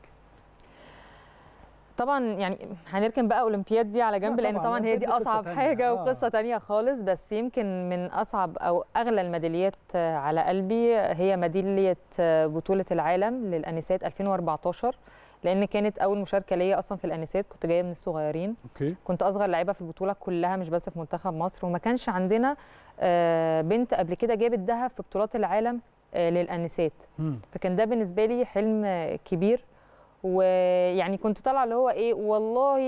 طبعا يعني هنركن بقى اولمبياد دي على جنب لان طبعا, هي دي اصعب حاجه آه. وقصه تانية خالص بس يمكن من اصعب او اغلى الميداليات على قلبي هي ميداليه بطوله العالم للانسات 2014 لان كانت اول مشاركه ليا اصلا في الانسات كنت جايه من الصغيرين أوكي. كنت اصغر لعيبه في البطوله كلها مش بس في منتخب مصر وما كانش عندنا آه، بنت قبل كده جابت ذهب في بطولات العالم آه، للانسات فكان ده بالنسبه لي حلم كبير ويعني كنت طالعه اللي هو ايه والله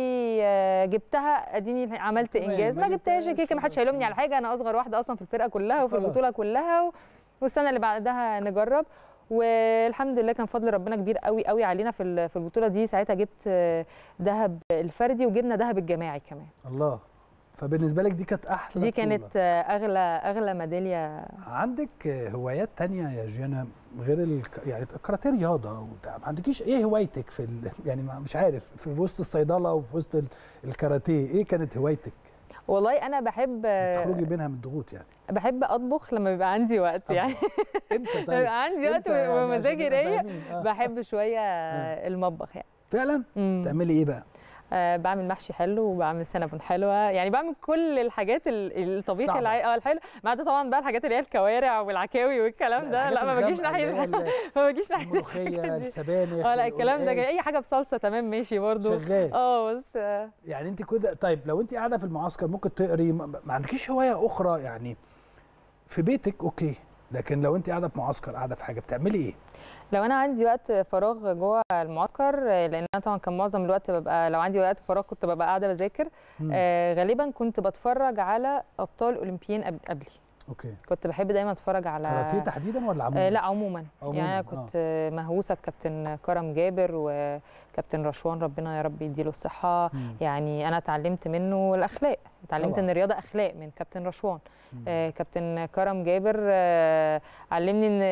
آه، جبتها اديني عملت انجاز ما جبتهاش كيكه ما حدش هيلومني على حاجه انا اصغر واحده اصلا في الفرقه كلها وفي البطوله كلها والسنه اللي بعدها نجرب والحمد لله كان فضل ربنا كبير قوي قوي علينا في في البطوله دي ساعتها جبت آه، ذهب الفردي وجبنا ذهب الجماعي كمان الله فبالنسبه لك دي كانت احلى دي كانت اغلى اغلى ميداليه عندك آه، هوايات تانية يا جينا غير ال... يعني الكاراتيه رياضه وده. ما عندكيش ايه هوايتك في ال... يعني مش عارف في وسط الصيدله وفي وسط ال... الكاراتيه ايه كانت هوايتك؟ والله انا بحب تخرجي بينها من الضغوط يعني بحب اطبخ لما بيبقى عندي وقت يعني امتى طيب بيبقى عندي وقت ومزاجي يعني؟ رايق آه. بحب شويه آه. المطبخ يعني فعلا؟ تعملي ايه بقى؟ آه، بعمل محشي حلو وبعمل سنابون حلوه يعني بعمل كل الحاجات الطبيخ اللي اه الحلو ما عدا طبعا بقى الحاجات اللي هي الكوارع والعكاوي والكلام ده لا ما بجيش ناحيه ما بجيش ناحيه الملوخيه السبانخ اه لا الكلام ده اي حاجه بصلصه تمام ماشي برده شغال اه بس آه. يعني انت كده طيب لو انت قاعده في المعسكر ممكن تقري ما عندكيش هوايه اخرى يعني في بيتك اوكي لكن لو انت قاعده في معسكر قاعده في حاجه بتعملي ايه لو انا عندي وقت فراغ جوه المعسكر لان انا طبعا كان معظم الوقت ببقى لو عندي وقت فراغ كنت ببقى قاعده بذاكر آه غالبا كنت بتفرج على ابطال اولمبيين قبلي اوكي كنت بحب دايما اتفرج على كاراتيه تحديدا ولا عموما؟ آه لا عموما, عموماً. يعني انا آه. كنت آه. مهووسه بكابتن كرم جابر وكابتن رشوان ربنا يا رب يديله الصحه مم. يعني انا اتعلمت منه الاخلاق اتعلمت ان الرياضه اخلاق من كابتن رشوان آه كابتن كرم جابر آه علمني ان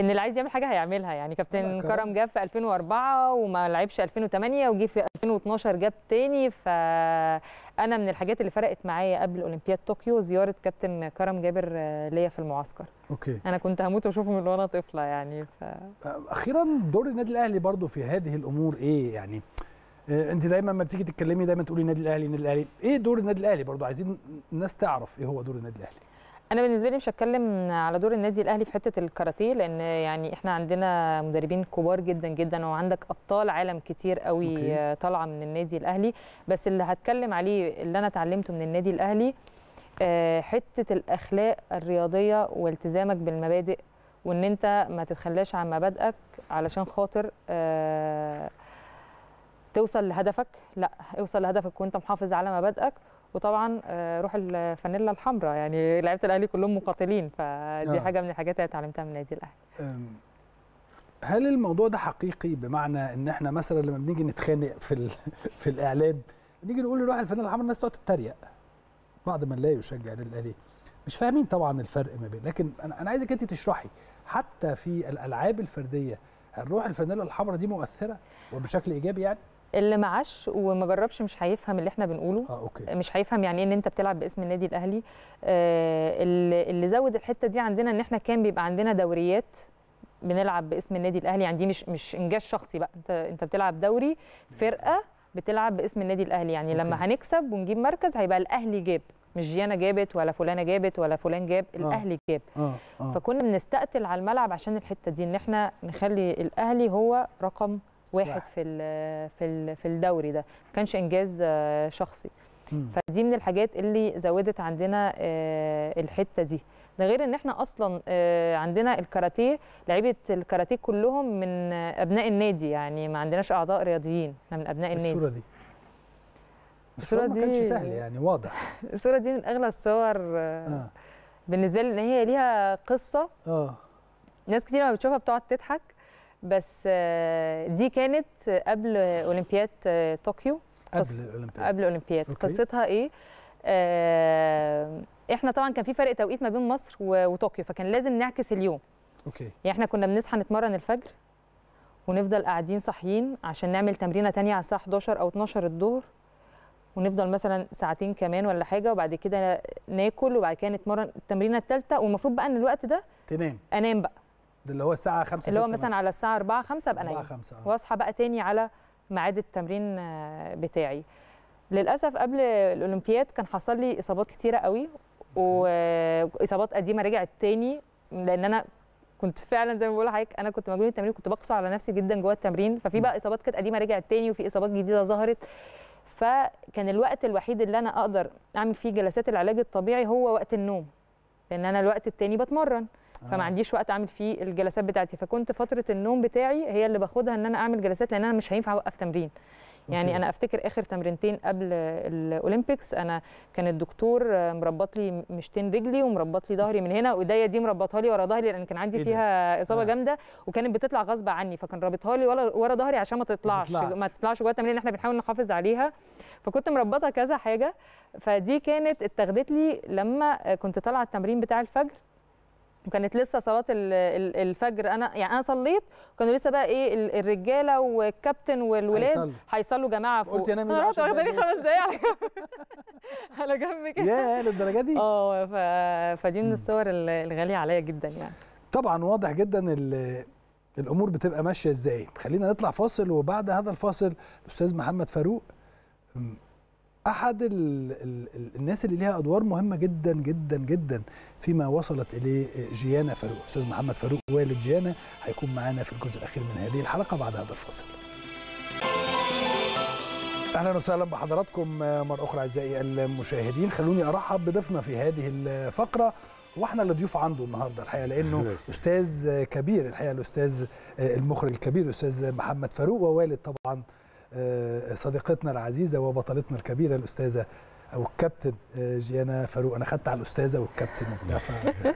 ان اللي عايز يعمل حاجه هيعملها يعني كابتن كرم, كرم جاب في 2004 وما لعبش 2008 وجه في 2012 جاب تاني فانا من الحاجات اللي فرقت معايا قبل اولمبياد طوكيو زياره كابتن كرم جابر آه، ليا في المعسكر اوكي انا كنت هموت واشوفه من وانا طفله يعني ف... آه، اخيرا دور النادي الاهلي برضو في هذه الامور ايه يعني آه، انت دايما لما بتيجي تتكلمي دايما تقولي النادي الاهلي النادي الاهلي ايه دور النادي الاهلي برضو عايزين الناس تعرف ايه هو دور النادي الاهلي انا بالنسبه لي مش هتكلم على دور النادي الاهلي في حته الكاراتيه لان يعني احنا عندنا مدربين كبار جدا جدا وعندك ابطال عالم كتير قوي طالعه من النادي الاهلي بس اللي هتكلم عليه اللي انا اتعلمته من النادي الاهلي آه، حته الاخلاق الرياضيه والتزامك بالمبادئ وان انت ما تتخلاش عن مبادئك علشان خاطر آه، توصل لهدفك لا اوصل لهدفك وانت محافظ على مبادئك وطبعا آه، روح الفانيلا الحمراء يعني لعيبه الاهلي كلهم مقاتلين فدي آه. حاجه من الحاجات اللي اتعلمتها من نادي الاهلي هل الموضوع ده حقيقي بمعنى ان احنا مثلا لما بنيجي نتخانق في في الاعلام نيجي نقول لروح الفانيلا الحمراء الناس تقعد تتريق بعض من لا يشجع النادي الاهلي مش فاهمين طبعا الفرق ما بين لكن انا انا عايزك انت تشرحي حتى في الالعاب الفرديه الروح الفانيلا الحمراء دي مؤثره وبشكل ايجابي يعني اللي معاش وما جربش مش هيفهم اللي احنا بنقوله آه، أوكي. مش هيفهم يعني ايه ان انت بتلعب باسم النادي الاهلي آه، اللي زود الحته دي عندنا ان احنا كان بيبقى عندنا دوريات بنلعب باسم النادي الاهلي يعني دي مش مش انجاز شخصي بقى انت انت بتلعب دوري فرقه بتلعب باسم النادي الاهلي يعني أوكي. لما هنكسب ونجيب مركز هيبقى الاهلي جاب مش جيانا جابت ولا فلانه جابت ولا فلان جاب آه. الاهلي جاب آه. آه. فكنا بنستقتل على الملعب عشان الحته دي ان احنا نخلي الاهلي هو رقم واحد في في في الدوري ده ما كانش انجاز آه، شخصي فدي من الحاجات اللي زودت عندنا آه، الحته دي ده غير ان احنا اصلا آه، عندنا الكاراتيه لعيبه الكاراتيه كلهم من ابناء النادي يعني ما عندناش اعضاء رياضيين احنا من ابناء النادي الصوره دي الصوره دي ما كانش سهل يعني واضح الصوره دي من اغلى الصور آه. بالنسبه لي ان هي ليها قصه اه ناس كتير لما بتشوفها بتقعد تضحك بس آه، دي كانت قبل اولمبياد آه، طوكيو قبل الاولمبياد قبل الاولمبياد قصتها ايه آه، احنا طبعا كان في فرق توقيت ما بين مصر وطوكيو فكان لازم نعكس اليوم اوكي يعني احنا كنا بنصحى نتمرن الفجر ونفضل قاعدين صاحيين عشان نعمل تمرينه تانية على الساعه 11 او 12 الظهر ونفضل مثلا ساعتين كمان ولا حاجه وبعد كده ناكل وبعد كده نتمرن التمرينه الثالثه والمفروض بقى ان الوقت ده تنام انام بقى ده اللي هو الساعه 5 اللي هو مثلا على الساعه 4 5 ابقى نايم 4 5 واصحى بقى تاني على ميعاد التمرين آه، بتاعي للاسف قبل الاولمبياد كان حصل لي اصابات كتيره قوي واصابات قديمه رجعت تاني لان انا كنت فعلا زي ما بقول لحضرتك انا كنت مجنون التمرين كنت بقسو على نفسي جدا جوه التمرين ففي بقى اصابات كانت قديمه رجعت تاني وفي اصابات جديده ظهرت فكان الوقت الوحيد اللي انا اقدر اعمل فيه جلسات العلاج الطبيعي هو وقت النوم لان انا الوقت التاني بتمرن فما آه. عنديش وقت اعمل فيه الجلسات بتاعتي فكنت فتره النوم بتاعي هي اللي باخدها ان انا اعمل جلسات لان انا مش هينفع اوقف تمرين يعني انا افتكر اخر تمرينتين قبل الاولمبيكس انا كان الدكتور مربط لي مشتين رجلي ومربط لي ظهري من هنا وايديا دي مربطها لي ورا ظهري لان كان عندي إيه فيها اصابه آه. جامده وكانت بتطلع غصب عني فكان رابطها لي ورا ظهري عشان ما تطلعش ما تطلعش جوه التمرين احنا بنحاول نحافظ عليها فكنت مربطه كذا حاجه فدي كانت اتخذت لي لما كنت طالعه التمرين بتاع الفجر وكانت لسه صلاه الفجر انا يعني انا صليت وكانوا لسه بقى ايه الرجاله والكابتن والولاد هيصلوا جماعه فوق قلت انا رحت واخده لي خمس دقايق على على جنب كده ياه للدرجه دي اه ف... فدي من الصور الغاليه عليا جدا يعني طبعا واضح جدا ال... الامور بتبقى ماشيه ازاي خلينا نطلع فاصل وبعد هذا الفاصل الاستاذ محمد فاروق احد ال ال الناس اللي ليها ادوار مهمه جدا جدا جدا فيما وصلت اليه جيانا فاروق استاذ محمد فاروق والد جيانا هيكون معانا في الجزء الاخير من هذه الحلقه بعد هذا الفاصل اهلا وسهلا بحضراتكم مره اخرى اعزائي المشاهدين خلوني ارحب بضيفنا في هذه الفقره واحنا اللي ضيوف عنده النهارده الحقيقه لانه استاذ كبير الحقيقه الاستاذ المخرج الكبير الاستاذ محمد فاروق ووالد طبعا آه، صديقتنا العزيزه وبطلتنا الكبيره الاستاذه او الكابتن آه، جيانا فاروق انا خدت على الاستاذه والكابتن وبتاع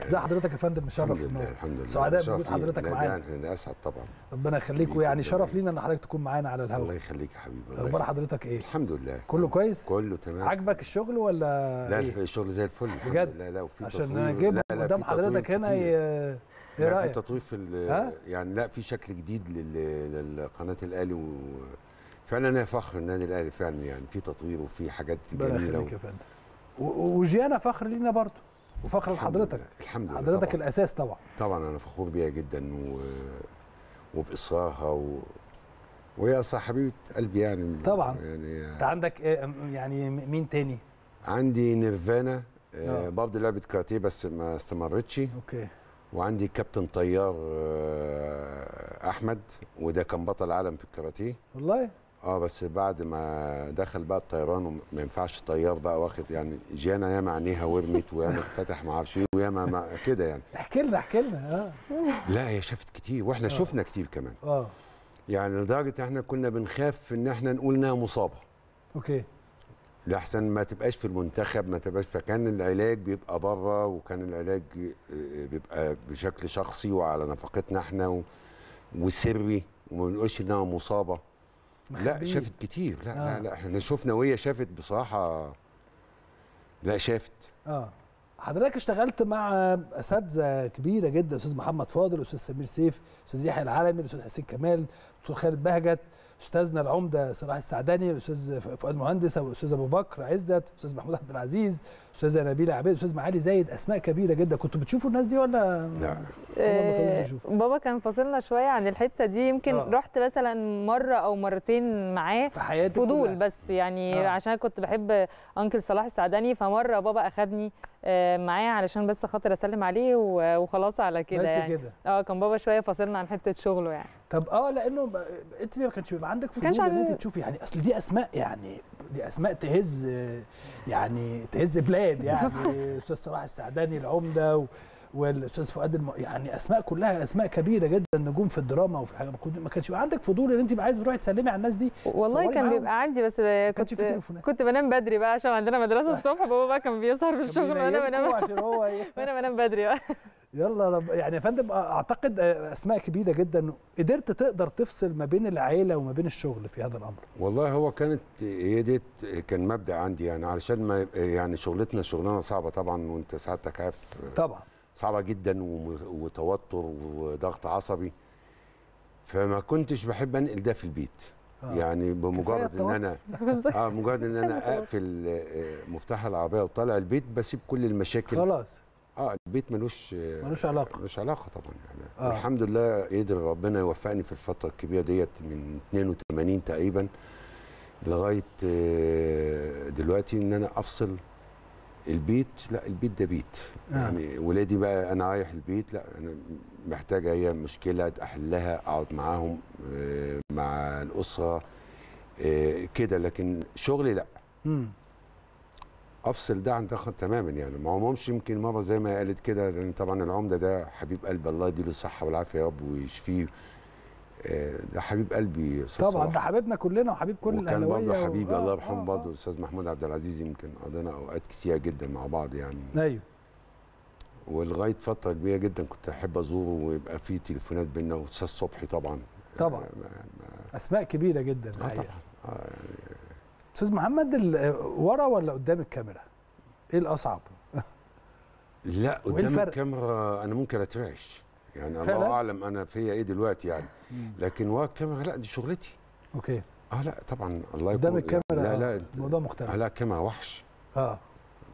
ازي حضرتك يا فندم مشرف الحمد لله الحمد لله سعداء بوجود حضرتك معانا أنا اسعد طبعا ربنا يخليك ويعني شرف لينا ان حضرتك تكون معانا على الهواء الله يخليك يا حبيبي اخبار حضرتك ايه الحمد لله كله كويس كله تمام عاجبك الشغل ولا لا إيه؟ الشغل زي الفل بجد لا لا وفي عشان انا قدام حضرتك هنا ايه, إيه رايك في تطوير في يعني لا في شكل جديد لقناه الاهلي فعلا انا فخر النادي الاهلي فعلا يعني في تطوير وفي حاجات جميله و... وجيانا فخر لينا برضه وفخر لحضرتك الحمد لله حضرتك طبعًا. الاساس طبعا طبعا انا فخور بيها جدا و... وباصرارها و... وهي صاحبه قلبي يعني طبعا يعني انت عندك إيه، يعني مين تاني؟ عندي نيرفانا آه، آه. برضه لعبه كاراتيه بس ما استمرتش اوكي وعندي كابتن طيار آه، احمد وده كان بطل عالم في الكاراتيه والله اه بس بعد ما دخل بقى الطيران وما ينفعش الطيار بقى واخد يعني جانا ياما عينيها ورمت وياما اتفتح ما اعرفش ايه وياما كده يعني احكي لنا احكي لنا اه لا هي شافت كتير واحنا أوه. شفنا كتير كمان اه يعني لدرجه احنا كنا بنخاف ان احنا نقول انها مصابه اوكي لاحسن ما تبقاش في المنتخب ما تبقاش فكان العلاج بيبقى بره وكان العلاج آه، بيبقى بشكل شخصي وعلى نفقتنا احنا وسري وما بنقولش انها مصابه لا شافت كتير لا آه. لا لا احنا شفنا وهي شافت بصراحه لا شافت اه حضرتك اشتغلت مع اساتذه كبيره جدا استاذ محمد فاضل استاذ سمير سيف استاذ يحيى العالمي الاستاذ حسين كمال استاذ خالد بهجت استاذنا العمده صلاح السعداني الاستاذ فؤاد مهندس الاستاذ ابو بكر عزت استاذ محمود عبد العزيز استاذه نبيله عبيد استاذ معالي زايد اسماء كبيره جدا كنتوا بتشوفوا الناس دي ولا لا إيه بابا كان فاصلنا شويه عن الحته دي يمكن آه. رحت مثلا مره او مرتين معاه في حياتي فضول كلها. بس يعني آه. عشان كنت بحب انكل صلاح السعداني فمره بابا اخذني آه، معاه علشان بس خاطر اسلم عليه وخلاص على كده بس يعني. كده اه كان بابا شويه فاصلنا عن حته شغله يعني طب اه لانه انت ما كانش بيبقى عندك فضول ان انت تشوفي يعني اصل دي اسماء يعني دي اسماء تهز يعني تهز بلاد يعني استاذ صلاح السعداني العمده والاستاذ فؤاد الم... يعني اسماء كلها اسماء كبيره جدا نجوم في الدراما وفي الحاجه ما كانش يبقى عندك فضول ان انت عايز تروحي تسلمي على الناس دي والله كان بيبقى عندي بس كنت كنت بنام بدري بقى عشان عندنا مدرسه الصبح بابا بقى كان بيسهر في الشغل وانا بنام إيه؟ وانا بنام بدري بقى يلا رب يعني يا فندم اعتقد اسماء كبيره جدا قدرت تقدر تفصل ما بين العيله وما بين الشغل في هذا الامر والله هو كانت هي دي كان مبدا عندي يعني علشان ما يعني شغلتنا شغلانه صعبه طبعا وانت سعادتك عارف طبعا صعبه جدا وتوتر وضغط عصبي فما كنتش بحب انقل ده في البيت آه. يعني بمجرد ان انا اه مجرد ان انا اقفل آه، مفتاح العربيه وطالع البيت بسيب كل المشاكل خلاص اه البيت ملوش آه، ملوش علاقه ملوش علاقه طبعا يعني آه. الحمد لله قدر ربنا يوفقني في الفتره الكبيره ديت من 82 تقريبا لغايه آه، دلوقتي ان انا افصل البيت لا البيت ده بيت آه. يعني ولادي بقى انا رايح البيت لا انا محتاجه هي مشكله احلها اقعد معاهم آه، مع الاسره كده لكن شغلي لا مم. افصل ده عن ده تماما يعني ما عمومش يمكن ماما زي ما قالت كده لان طبعا العمده ده حبيب قلبي الله يديله الصحه والعافيه يا رب ويشفيه آه، ده حبيب قلبي استاذ طبعا ده حبيبنا كلنا وحبيب كل الاهلاويه وكان برضه حبيبي و... الله آه، يرحمه آه، برضه الاستاذ محمود عبد العزيز يمكن قضينا اوقات كثيره جدا مع بعض يعني ايوه ولغايه فتره كبيره جدا كنت احب ازوره ويبقى في تليفونات بينا واستاذ صبحي طبعا طبعا ما ما... اسماء كبيره جدا آه طبعا آه يعني استاذ محمد ورا ولا قدام الكاميرا ايه الاصعب لا قدام الكاميرا انا ممكن اترعش يعني الله اعلم انا فيا ايه دلوقتي يعني لكن ورا الكاميرا لا دي شغلتي اوكي اه لا طبعا الله يكون قدام الكاميرا يعني لا لا الموضوع مختلف آه لا الكاميرا وحش اه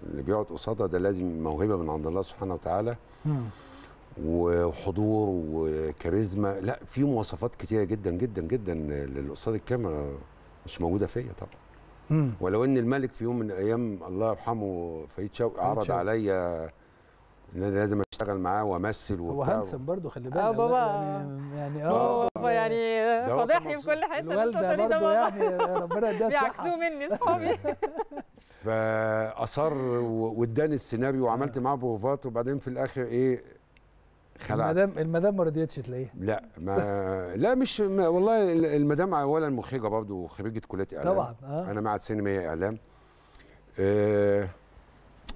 اللي بيقعد قصادها ده لازم موهبه من عند الله سبحانه وتعالى مم. وحضور وكاريزما لا في مواصفات كتيره جدا جدا جدا اللي قصاد الكاميرا مش موجوده فيا طبعا ولو ان الملك في يوم من الايام الله يرحمه فايت شوقي عرض عليا ان انا لازم اشتغل معاه وامثل وبتاع هو هانسن برضه خلي آه، بالك اه بابا يعني, يعني اه بابا يعني فاضحني في كل حته الوالده برضه يعني ربنا يديها الصحه بيعكسوه مني اصحابي فاصر واداني السيناريو وعملت معاه بروفات وبعدين في الاخر ايه خلعت المدام المدام ما رضيتش تلاقيها لا ما لا مش ما والله المدام اولا مخرجه برضه خريجه كليه اعلام طبعا آه. انا معهد سينمائي اعلام آه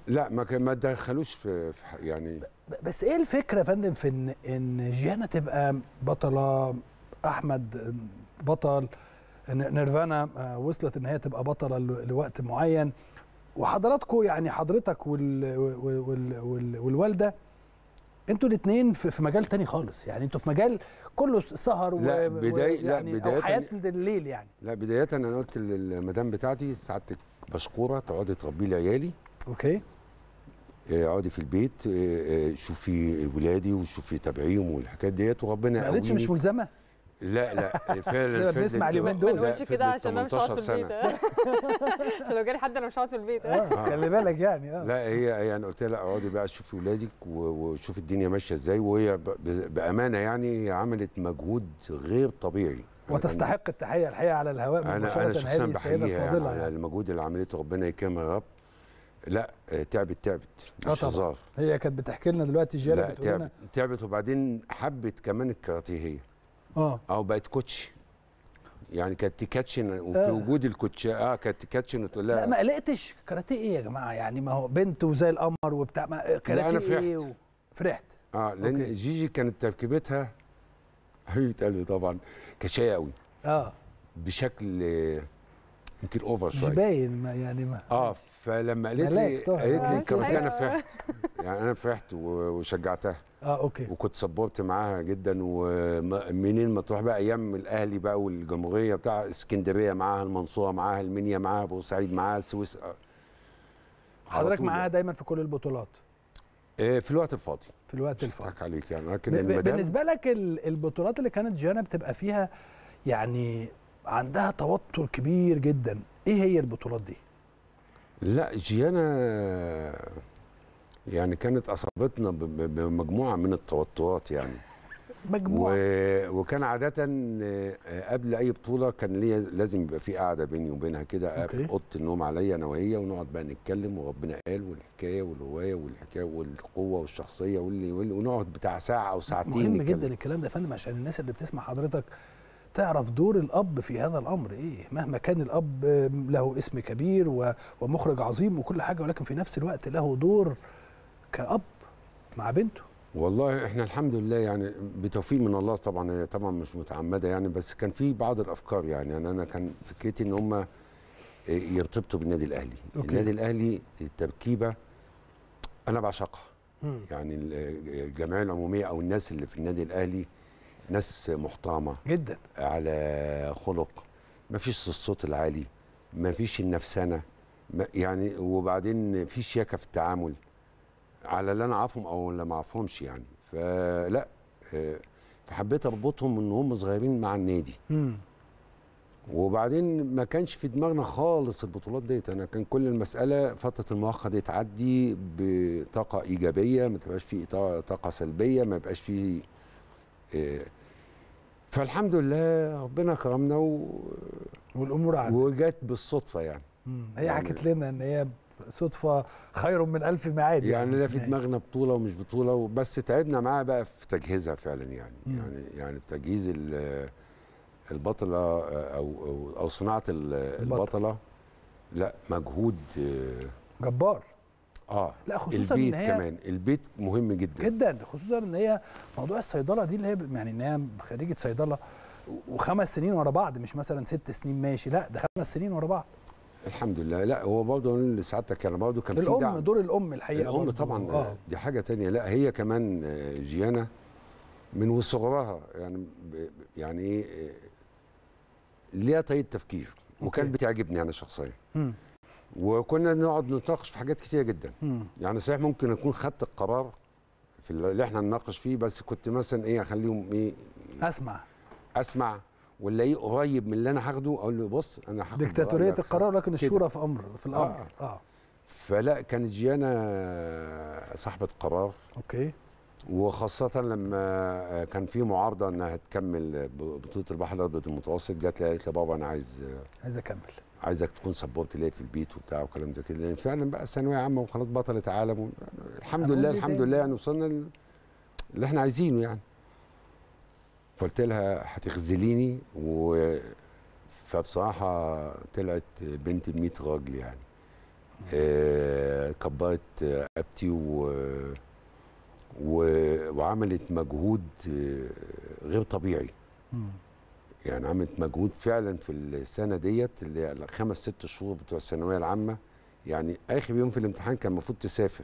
لا ما ما تدخلوش في, في يعني بس ايه الفكره يا فندم في ان ان جيانا تبقى بطله احمد بطل نيرفانا آه، وصلت ان هي تبقى بطله لوقت معين وحضراتكم يعني حضرتك وال وال وال وال والوالده انتوا الاثنين في مجال تاني خالص يعني انتوا في مجال كله سهر لا و... بداية لا يعني بداية حياه الليل يعني-, يعني لا بداية انا قلت للمدام بتاعتي سعادتك بشكوره تقعدي تربي لي عيالي اوكي آه، اقعدي في البيت آه، آه، شوفي ولادي وشوفي تابعيهم والحكايات ديت وربنا ما قالتش مش ملزمه لا لا فعلا بنسمع اليومين دول ما نقولش كده عشان انا مش هقعد في البيت عشان لو جالي حد انا مش هقعد في البيت آه، خلي بالك يعني اه لا هي يعني قلت لها اقعدي بقى شوفي ولادك وشوفي الدنيا ماشيه ازاي وهي بامانه يعني هي عملت مجهود غير طبيعي وتستحق التحيه الحقيقه على الهواء من انا انا شخصيا بحييها يعني على المجهود اللي عملته ربنا يكرمها يا رب لا تعبت تعبت آه، مش هزار هي كانت بتحكي لنا دلوقتي جيالها بتقول تعبت تعبت وبعدين حبت كمان الكراتيه هي اه او بقت كوتش يعني كانت تكاتشن وفي آه. وجود الكوتش اه كانت تكاتشن وتقول لها لا ما قلقتش كاراتيه ايه يا جماعه يعني ما هو بنت وزي القمر وبتاع كاراتيه انا إيه فرحت إيه و... فرحت اه لان أوكي. جيجي كانت تركيبتها حبيبه قلبي طبعا كشايه قوي اه بشكل يمكن اوفر شويه مش باين ما يعني ما اه فلما قالت لي قالت لي الكاراتيه آه، انا فرحت يعني انا فرحت وشجعتها اه اوكي وكنت سبورت معاها جدا ومنين ما تروح بقى ايام الاهلي بقى والجمهوريه بتاع اسكندريه معاها المنصوره معاها المنيا معاها بورسعيد معاها السويس آه. حضرتك معاها يعني. دايما في كل البطولات آه، في الوقت الفاضي في الوقت الفاضي عليك يعني لكن بالنسبه لك البطولات اللي كانت جانا بتبقى فيها يعني عندها توتر كبير جدا ايه هي البطولات دي لا جيانا يعني كانت اصابتنا بمجموعه من التوترات يعني مجموعه وكان عاده آه، قبل اي بطوله كان ليا لازم يبقى في قعده بيني وبينها كده في آه، اوضه النوم عليا انا وهي ونقعد بقى نتكلم وربنا قال والحكايه والهوايه والحكايه والقوه والشخصيه واللي, واللي ونقعد بتاع ساعه او ساعتين مهم نتكلم. جدا الكلام ده يا فندم عشان الناس اللي بتسمع حضرتك تعرف دور الاب في هذا الامر ايه مهما كان الاب آه، له اسم كبير ومخرج عظيم وكل حاجه ولكن في نفس الوقت له دور كأب مع بنته والله احنا الحمد لله يعني بتوفيق من الله طبعا هي طبعا مش متعمده يعني بس كان في بعض الافكار يعني, يعني انا كان فكرتي ان هم يرتبطوا بالنادي الاهلي أوكي. النادي الاهلي التركيبه انا بعشقها يعني الجمعيه العموميه او الناس اللي في النادي الاهلي ناس محترمه جدا على خلق ما فيش الصوت العالي ما فيش النفسنه يعني وبعدين في شياكه في التعامل على اللي انا اعرفهم او اللي ما اعرفهمش يعني فلا آه، فحبيت اربطهم من هم صغيرين مع النادي مم. وبعدين ما كانش في دماغنا خالص البطولات ديت انا كان كل المساله فتره المؤقته دي تعدي بطاقه ايجابيه ما تبقاش في طاقه سلبيه ما يبقاش في آه، فالحمد لله ربنا كرمنا و... والامور عدت وجت بالصدفه يعني هي يعني حكت لنا ان هي صدفه خير من الف ميعاد يعني لا في دماغنا بطوله ومش بطوله بس تعبنا معاها بقى في تجهيزها فعلا يعني م. يعني يعني في تجهيز البطله او او صناعه البطله لا مجهود جبار اه لا خصوصا البيت إن هي كمان البيت مهم جدا جدا خصوصا ان هي موضوع الصيدله دي اللي هي يعني ان هي خريجه صيدله وخمس سنين ورا بعض مش مثلا ست سنين ماشي لا ده خمس سنين ورا بعض الحمد لله لا هو برضه سعادتك انا برضه كان في الام دعم. دور الام الحقيقه الام برضو. طبعا آه. دي حاجه تانية لا هي كمان آه، جيانا من وصغرها يعني يعني ايه آه، ليها طريقه تفكير وكانت بتعجبني انا شخصيا وكنا نقعد نتناقش في حاجات كثيره جدا م. يعني صحيح ممكن اكون خدت القرار في اللي احنا نناقش فيه بس كنت مثلا ايه اخليهم ايه اسمع اسمع ولا ايه قريب من اللي انا هاخده اقول له بص انا هاخد ديكتاتوريه القرار لكن الشورى في امر في الامر آه. آه. فلا كانت جيانا صاحبه قرار اوكي وخاصة لما كان في معارضة انها تكمل بطولة البحر الابيض المتوسط جات لي قالت لي بابا انا عايز عايز اكمل عايزك تكون سبورت ليا في البيت وبتاع وكلام زي كده لان فعلا بقى ثانوية عامة وخلاص بطلت عالم الحمد لله إيه الحمد لله يعني وصلنا اللي احنا عايزينه يعني فقلت لها هتخذليني و فبصراحة طلعت بنت ب 100 راجل يعني آه كبرت رقبتي و... و... وعملت مجهود آه، غير طبيعي يعني عملت مجهود فعلا في السنه ديت اللي الخمس ست شهور بتوع الثانويه العامه يعني اخر يوم في الامتحان كان المفروض تسافر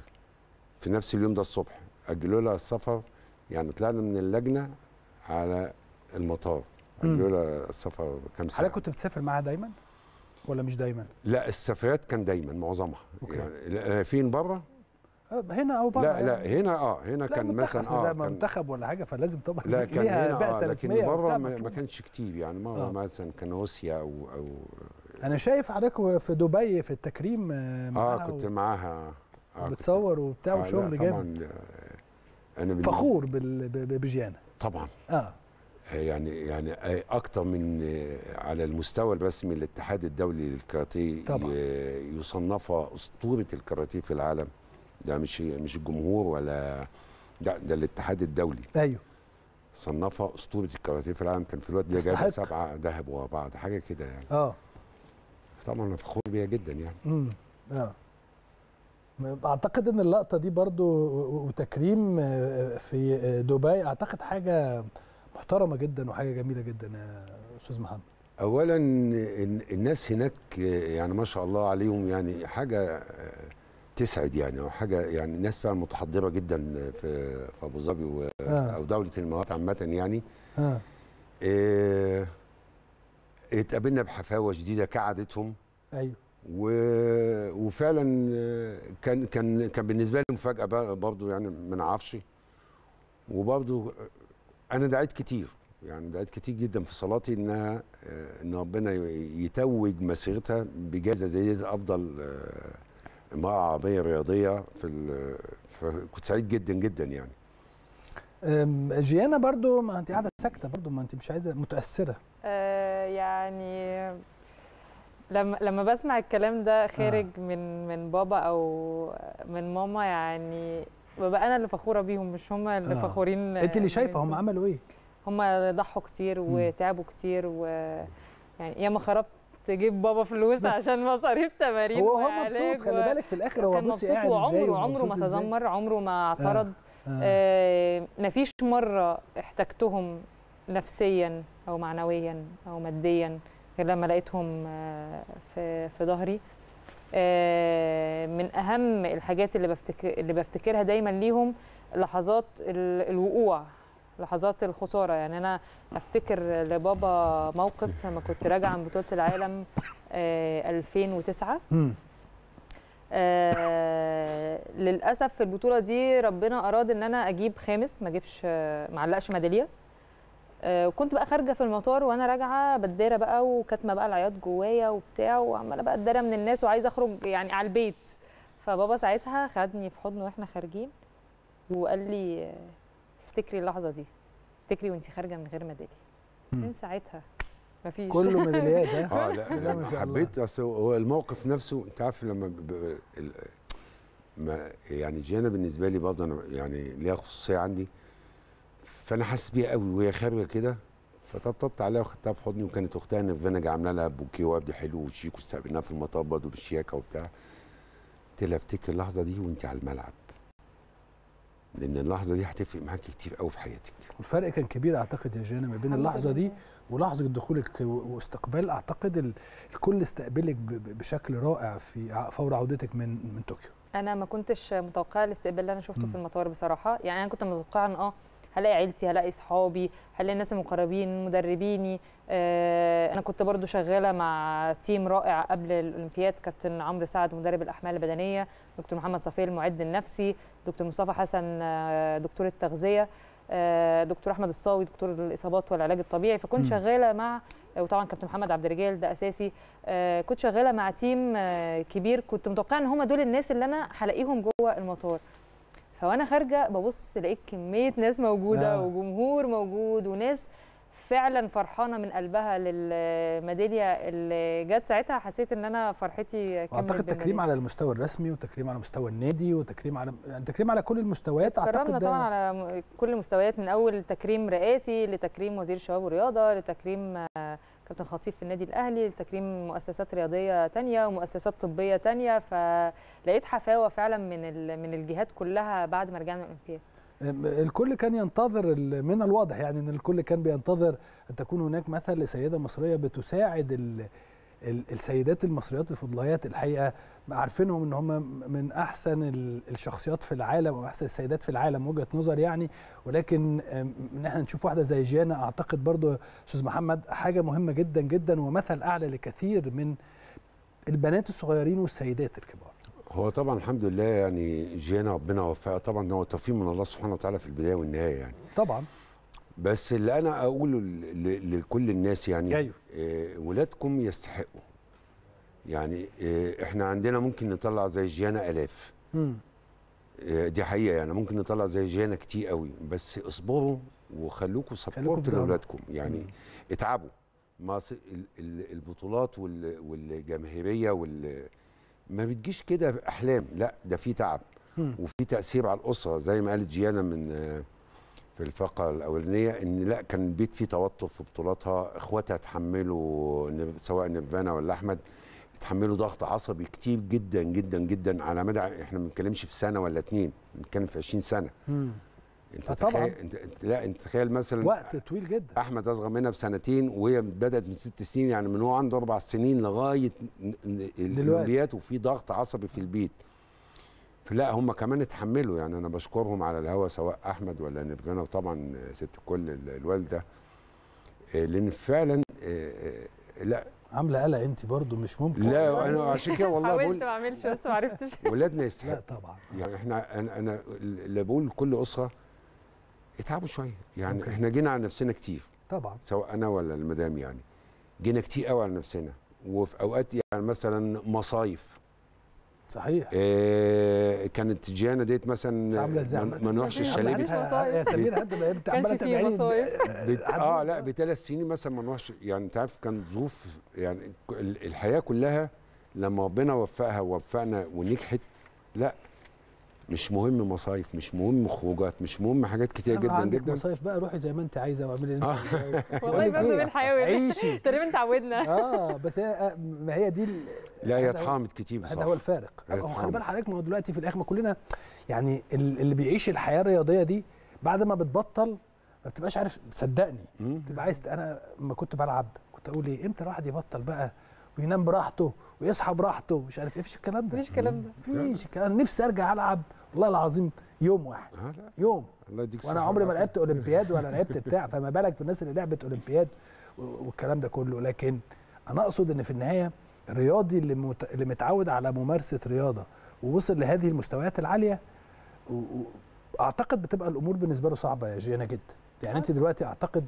في نفس اليوم ده الصبح اجلوا لها السفر يعني طلعنا من اللجنه على المطار قالوا لها السفر كام ساعه حضرتك كنت بتسافر معاها دايما ولا مش دايما لا السفرات كان دايما معظمها أوكي. يعني فين بره هنا او بره لا يعني. لا هنا اه هنا كان مثلا اه ده منتخب ولا حاجه فلازم طبعا لا كان هنا آه لكن بره ما كانش كتير يعني آه. مثلا كان روسيا او او انا شايف حضرتك في دبي في التكريم اه, آه، كنت معاها آه بتصور وبتاع آه، وشغل جامد طبعا آه، انا فخور بجيانا طبعا اه يعني يعني اكثر من على المستوى الرسمي الاتحاد الدولي للكاراتيه يصنف اسطوره الكاراتيه في العالم ده مش مش الجمهور ولا ده ده الاتحاد الدولي ايوه صنفها اسطوره الكاراتيه في العالم كان في الوقت ده جاب سبعه ذهب وبعض حاجه كده يعني اه طبعا انا فخور بيها جدا يعني امم اه اعتقد ان اللقطه دي برضو وتكريم آه، آه، في آه، دبي اعتقد حاجه محترمه جدا وحاجه جميله جدا يا استاذ محمد اولا الناس هناك يعني ما شاء الله عليهم يعني حاجه تسعد يعني او حاجه يعني الناس فعلا متحضره جدا في ابو ظبي او دوله الامارات عامه يعني آه. إيه اتقابلنا بحفاوه شديده كعادتهم ايوه وفعلا كان كان كان بالنسبه لي مفاجاه برضو يعني ما اعرفش وبرضو انا دعيت كتير يعني دعيت كتير جدا في صلاتي انها ان ربنا يتوج مسيرتها بجائزه زي افضل امراه عربيه رياضيه في فكنت سعيد جدا جدا يعني جيانا برضو ما انت قاعده ساكته برضو ما انت مش عايزه متاثره آه يعني لما لما بسمع الكلام ده خارج آه. من من بابا او من ماما يعني ببقى انا اللي فخوره بيهم مش هم اللي آه. فخورين انت اللي شايفه هم عملوا ايه هم ضحوا كتير وتعبوا كتير و يعني ياما خربت تجيب بابا فلوس عشان مصاريف تمارين هو هو مبسوط خلي بالك في الاخر هو بصي قاعد وعمره ازاي عمره ما تذمر عمره ما آه. اعترض آه. آه. مفيش مره احتجتهم نفسيا او معنويا او ماديا غير لما لقيتهم آه، في في ظهري آه، من اهم الحاجات اللي بفتكر اللي بفتكرها دايما ليهم لحظات الوقوع لحظات الخساره يعني انا افتكر لبابا موقف لما كنت راجعه من بطوله العالم 2009 آه،, آه للاسف في البطوله دي ربنا اراد ان انا اجيب خامس ما اجيبش معلقش ميداليه وكنت آه، بقى خارجه في المطار وانا راجعه بتداري بقى وكاتمه بقى العياط جوايا وبتاع وعماله بقى اتدارى من الناس وعايزه اخرج يعني على البيت فبابا ساعتها خدني في حضنه واحنا خارجين وقال لي افتكري اللحظه دي افتكري وانت خارجه من غير ميداليه من ساعتها مفيش كله ميداليات اه لا, لا, لا حبيت اصل هو الموقف نفسه انت عارف لما ما يعني جانا بالنسبه لي برضه انا يعني ليها خصوصيه عندي فانا حاسس بيها قوي وهي خارجه كده فطبطبت عليها واخدتها في حضني وكانت اختها جايه عامله لها بوكيه وقبل حلو وشيك واستقبلناها في المطبط وبالشياكه وبتاع قلت لها افتكر اللحظه دي وانت على الملعب لان اللحظه دي هتفرق معاك كتير قوي في حياتك والفرق كان كبير اعتقد يا جانا ما بين اللحظه دي ولحظه دخولك واستقبال اعتقد الكل استقبلك بشكل رائع في فور عودتك من من طوكيو انا ما كنتش متوقعه الاستقبال اللي انا شفته م. في المطار بصراحه يعني انا كنت متوقعه ان اه هلاقي عيلتي هلاقي صحابي هلاقي الناس المقربين مدربيني آه، انا كنت برضو شغاله مع تيم رائع قبل الاولمبياد كابتن عمرو سعد مدرب الاحمال البدنيه دكتور محمد صفيه المعد النفسي دكتور مصطفى حسن آه، دكتور التغذيه آه، دكتور احمد الصاوي دكتور الاصابات والعلاج الطبيعي فكنت شغاله مع وطبعا كابتن محمد عبد الرجال ده اساسي كنت شغاله مع تيم كبير كنت متوقعه ان هم دول الناس اللي انا هلاقيهم جوه المطار فوانا خارجه ببص لقيت كميه ناس موجوده آه. وجمهور موجود وناس فعلا فرحانه من قلبها للميداليه اللي جت ساعتها حسيت ان انا فرحتي اعتقد تكريم على المستوى الرسمي وتكريم على مستوى النادي وتكريم على يعني تكريم على كل المستويات اعتقد كرمنا طبعا على كل المستويات من اول تكريم رئاسي لتكريم وزير الشباب والرياضه لتكريم كابتن خطيب في النادي الاهلي لتكريم مؤسسات رياضيه تانية ومؤسسات طبيه تانية فلقيت حفاوه فعلا من من الجهات كلها بعد ما رجعنا من الاولمبياد الكل كان ينتظر من الواضح يعني ان الكل كان بينتظر ان تكون هناك مثل لسيده مصريه بتساعد السيدات المصريات الفضلايات الحقيقه عارفينهم ان هم من احسن الشخصيات في العالم او احسن السيدات في العالم وجهه نظر يعني ولكن ان احنا نشوف واحده زي جيانا اعتقد برضو استاذ محمد حاجه مهمه جدا جدا ومثل اعلى لكثير من البنات الصغيرين والسيدات الكبار هو طبعا الحمد لله يعني جيانا ربنا وفقها طبعا هو توفيق من الله سبحانه وتعالى في البدايه والنهايه يعني طبعا بس اللي انا اقوله لكل الناس يعني أيوه. آه، ولادكم يستحقوا يعني آه، احنا عندنا ممكن نطلع زي جيانا الاف آه، دي حقيقه يعني ممكن نطلع زي جيانا كتير قوي بس اصبروا وخلوكم سبورت لاولادكم يعني مم. اتعبوا ما البطولات والجماهيريه وال ما بتجيش كده احلام لا ده في تعب مم. وفي تاثير على الاسره زي ما قالت جيانا من آه، في الفقره الاولانيه ان لا كان البيت فيه توتر في بطولاتها اخواتها تحملوا سواء نيرفانا ولا احمد بيتحملوا ضغط عصبي كتير جدا جدا جدا على مدى احنا ما بنتكلمش في سنه ولا اتنين بنتكلم في 20 سنه مم. انت آه، تخيل انت لا انت تخيل مثلا وقت طويل جدا احمد اصغر منها بسنتين وهي بدات من ست سنين يعني من هو عنده اربع سنين لغايه الاولمبيات وفي ضغط عصبي في البيت فلا هم كمان اتحملوا يعني انا بشكرهم على الهوا سواء احمد ولا نيرفانا وطبعا ست الكل الوالده آه، لان فعلا آه، لا عامله قلق انت برضو مش ممكن لا انا عشان كده والله بقول حاولت ما اعملش بس ما عرفتش ولادنا يستحق لا طبعا يعني احنا انا انا اللي بقول لكل اسره اتعبوا شويه يعني ممكن. احنا جينا على نفسنا كتير طبعا سواء انا ولا المدام يعني جينا كتير قوي على نفسنا وفي اوقات يعني مثلا مصايف صحيح إيه كانت جيانا ديت مثلا منوحش الشلبي يا سمير حد ما انت عماله تعملي اه لا بثلاث سنين مثلا منوحش يعني انت عارف كان ظروف يعني الحياه كلها لما ربنا وفقها ووفقنا ونجحت لا مش مهم مصايف مش مهم خروجات مش مهم حاجات كتير جدا عندك جدا مصايف بقى روحي زي ما انت عايزه واعملي اللي انت آه. عايزاه والله برضه حيوي عيشي تقريبا اتعودنا اه بس هي آه، ما هي دي لا هي اتحامت كتير بصراحه هذا هو الفارق خلي بال حضرتك ما هو دلوقتي في الاخر ما كلنا يعني اللي بيعيش الحياه الرياضيه دي بعد ما بتبطل ما بتبقاش عارف صدقني بتبقى عايز انا لما كنت بلعب كنت اقول ايه امتى الواحد يبطل بقى وينام براحته ويصحى براحته مش عارف ايه مفيش الكلام ده مفيش الكلام ده مفيش الكلام انا نفسي ارجع العب والله العظيم يوم واحد آه، يوم الله يديك وانا عمري ما لعبت اولمبياد ولا لعبت بتاع فما بالك بالناس اللي لعبت اولمبياد والكلام ده كله لكن انا اقصد ان في النهايه الرياضي اللي مت... اللي متعود على ممارسه رياضه ووصل لهذه المستويات العاليه و... اعتقد بتبقى الامور بالنسبه له صعبه يا جينا جدا يعني آه. انت دلوقتي اعتقد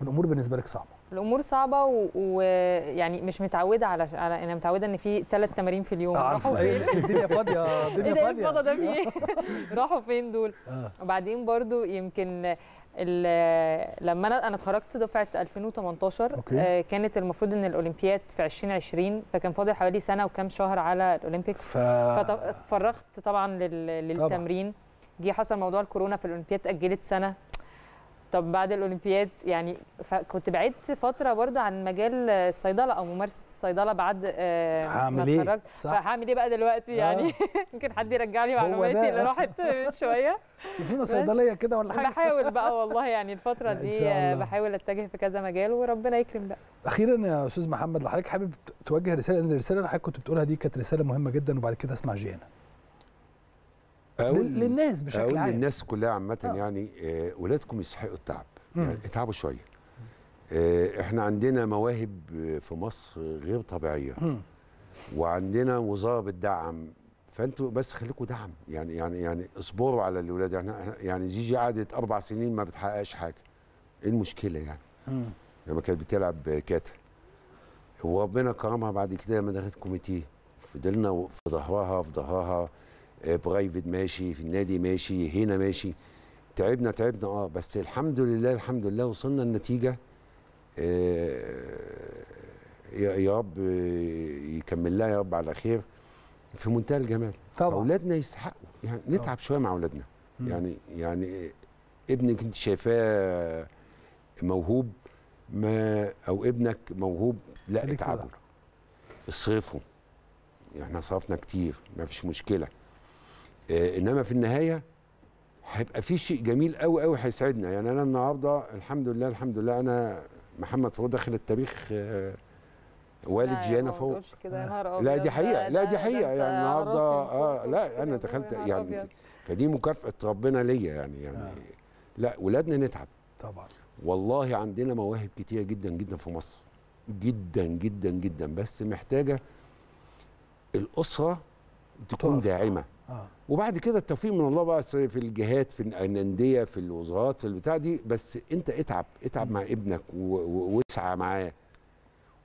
والامور بالنسبه لك صعبه الامور صعبه ويعني مش متعوده على ش... على انا متعوده ان في ثلاث تمارين في اليوم راحوا فين الدنيا فاضيه الدنيا إيه إيه فاضيه الفضا ده في آه. إيه؟ راحوا فين دول آه. وبعدين برضو يمكن لما انا انا اتخرجت دفعه 2018 أوكي. آه كانت المفروض ان الاولمبياد في 2020 فكان فاضل حوالي سنه وكام شهر على الاولمبيكس ف... فتفرغت طبعا لل... للتمرين طبعا. جه حصل موضوع الكورونا في الاولمبياد اتاجلت سنه طب بعد الاولمبياد يعني كنت بعدت فتره برده عن مجال الصيدله او ممارسه الصيدله بعد آه هعمل ما إيه؟ اتخرجت فهعمل ايه بقى دلوقتي آه. يعني يمكن حد يرجع لي معلوماتي اللي راحت شويه شوفينا صيدليه كده ولا حاجه بحاول بقى والله يعني الفتره دي بحاول اتجه في كذا مجال وربنا يكرم بقى اخيرا يا استاذ محمد لحضرتك حابب توجه رساله ان الرساله اللي حضرتك كنت بتقولها دي كانت رساله مهمه جدا وبعد كده اسمع جينا أقول للناس بشكل أقول عام أقول للناس كلها عامة آه. يعني أولادكم آه، يستحقوا التعب يعني اتعبوا شوية آه، احنا عندنا مواهب في مصر غير طبيعية وعندنا وزارة بتدعم فانتوا بس خليكم دعم يعني يعني يعني اصبروا على الاولاد يعني يعني جيجي قعدت اربع سنين ما بتحققش حاجه ايه المشكله يعني؟ لما كانت بتلعب كاتا وربنا كرمها بعد كده لما دخلت كوميتي فضلنا في ظهرها في ظهرها برايفت آه، ماشي في النادي ماشي هنا ماشي تعبنا تعبنا اه بس الحمد لله الحمد لله وصلنا النتيجه آه، يا رب يكمل لها يا رب على خير في منتهى الجمال طبعا اولادنا يستحقوا يعني نتعب شويه مع اولادنا يعني يعني ابنك انت شايفاه موهوب ما او ابنك موهوب لا اتعبوا اصرفوا احنا صرفنا كتير ما فيش مشكله آه، انما في النهايه هيبقى في شيء جميل قوي قوي هيسعدنا يعني انا النهارده الحمد لله الحمد لله انا محمد فوق داخل التاريخ آه، والد جيانا فوق لا دي حقيقه لا دي حقيقه يعني النهارده اه لا انا دخلت يعني فدي مكافاه ربنا ليا يعني يعني آه. لا ولادنا نتعب طبعا والله عندنا مواهب كتيره جدا جدا في مصر جدا جدا جدا بس محتاجه الاسره تكون داعمه آه. آه. وبعد كده التوفيق من الله بقى في الجهات في الانديه في الوزارات في البتاع دي بس انت اتعب اتعب مع ابنك واسعى معاه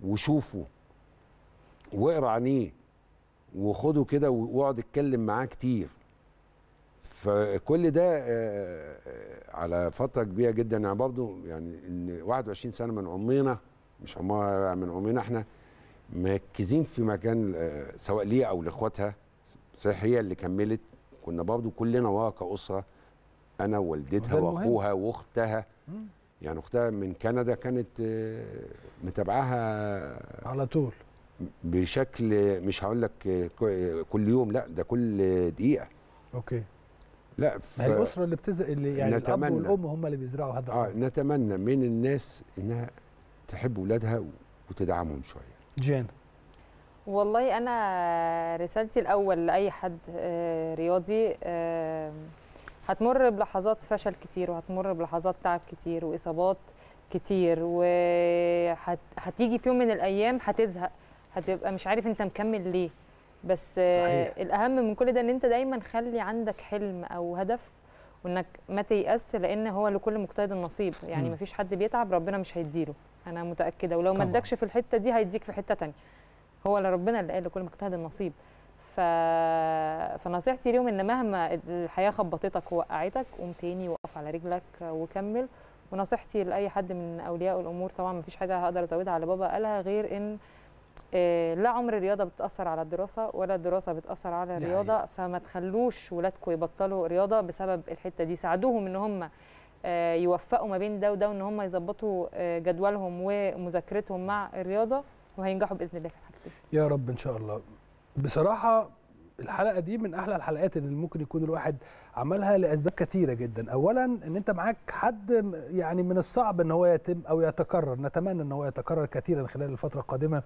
وشوفه واقرا عنيه وخده كده واقعد اتكلم معاه كتير فكل ده آه، آه، على فتره كبيره جدا يعني برضه يعني ان 21 سنه من عمرنا مش عمرها من عمرنا احنا مركزين في مكان آه، سواء ليها او لاخواتها صحيح هي اللي كملت كنا برضو كلنا وراها كاسره انا ووالدتها واخوها واختها يعني اختها من كندا كانت آه، متابعاها على طول بشكل مش هقول لك آه، آه، كل يوم لا ده كل دقيقه اوكي لا ف... الاسره اللي بتز اللي يعني نتمنى. الاب والام هم اللي بيزرعوا هذا اه نتمنى من الناس انها تحب اولادها وتدعمهم شويه جان والله انا رسالتي الاول لاي حد آه، رياضي هتمر بلحظات فشل كتير وهتمر بلحظات تعب كتير واصابات كتير وهتيجي في يوم من الايام هتزهق هتبقى مش عارف انت مكمل ليه بس آه، صحيح. الاهم من كل ده ان انت دايما خلي عندك حلم او هدف وانك ما تيأس لان هو لكل مجتهد النصيب يعني ما فيش حد بيتعب ربنا مش هيديله انا متاكده ولو ما ادكش في الحته دي هيديك في حته ثانيه هو اللي ربنا اللي قال لكل مجتهد النصيب ف... فنصيحتي لهم ان مهما الحياه خبطتك ووقعتك قوم تاني وقف على رجلك وكمل ونصيحتي لاي حد من اولياء الامور طبعا مفيش حاجه هقدر ازودها على بابا قالها غير ان آه، لا عمر الرياضه بتاثر على الدراسه ولا الدراسه بتاثر على الرياضه فما تخلوش ولادكم يبطلوا رياضه بسبب الحته دي ساعدوهم ان هم آه، يوفقوا ما بين ده وده وان هم يظبطوا آه، جدولهم ومذاكرتهم مع الرياضه وهينجحوا باذن الله في الحاجتين يا رب ان شاء الله بصراحه الحلقه دي من احلى الحلقات اللي ممكن يكون الواحد عملها لاسباب كثيره جدا اولا ان انت معاك حد يعني من الصعب ان هو يتم او يتكرر نتمنى ان هو يتكرر كثيرا خلال الفتره القادمه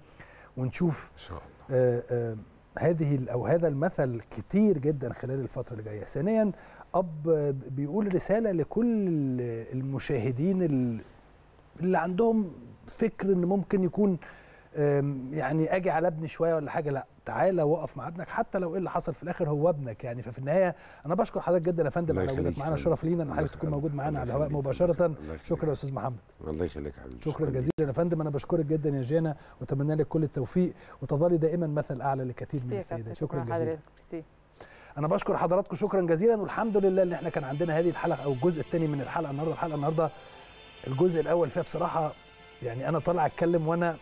ونشوف ان شاء الله آآ آه، آآ آه، هذه او هذا المثل كتير جدا خلال الفتره اللي جايه ثانيا اب بيقول رساله لكل المشاهدين اللي عندهم فكر ان ممكن يكون يعني اجي على ابني شويه ولا حاجه لا تعالى وقف مع ابنك حتى لو ايه اللي حصل في الاخر هو ابنك يعني ففي النهايه انا بشكر حضرتك جدا يا فندم على وجودك معانا شرف لينا ان حضرتك تكون موجود معانا على الهواء مباشره شكرا يا استاذ محمد الله يخليك حبيبي شكرا جزيلا يا فندم انا بشكرك جدا يا جينا واتمنى لك كل التوفيق وتظلي دائما مثل اعلى لكثير من السيدات شكرا جزيلا انا بشكر حضراتكم شكرا جزيلا والحمد لله ان احنا كان عندنا هذه الحلقه او الجزء الثاني من الحلقه النهارده الحلقه النهارده الجزء الاول فيها بصراحه يعني انا طالع اتكلم وانا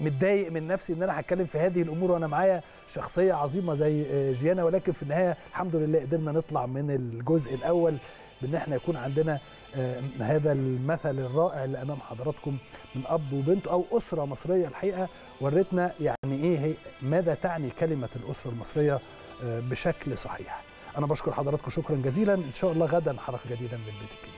متضايق من نفسي ان انا هتكلم في هذه الامور وانا معايا شخصيه عظيمه زي آه، جيانا ولكن في النهايه الحمد لله قدرنا نطلع من الجزء الاول بان احنا يكون عندنا آه، هذا المثل الرائع اللي امام حضراتكم من اب وبنت او اسره مصريه الحقيقه ورتنا يعني ايه هي ماذا تعني كلمه الاسره المصريه آه، بشكل صحيح. انا بشكر حضراتكم شكرا جزيلا ان شاء الله غدا حلقه جديده من البيت الكبير.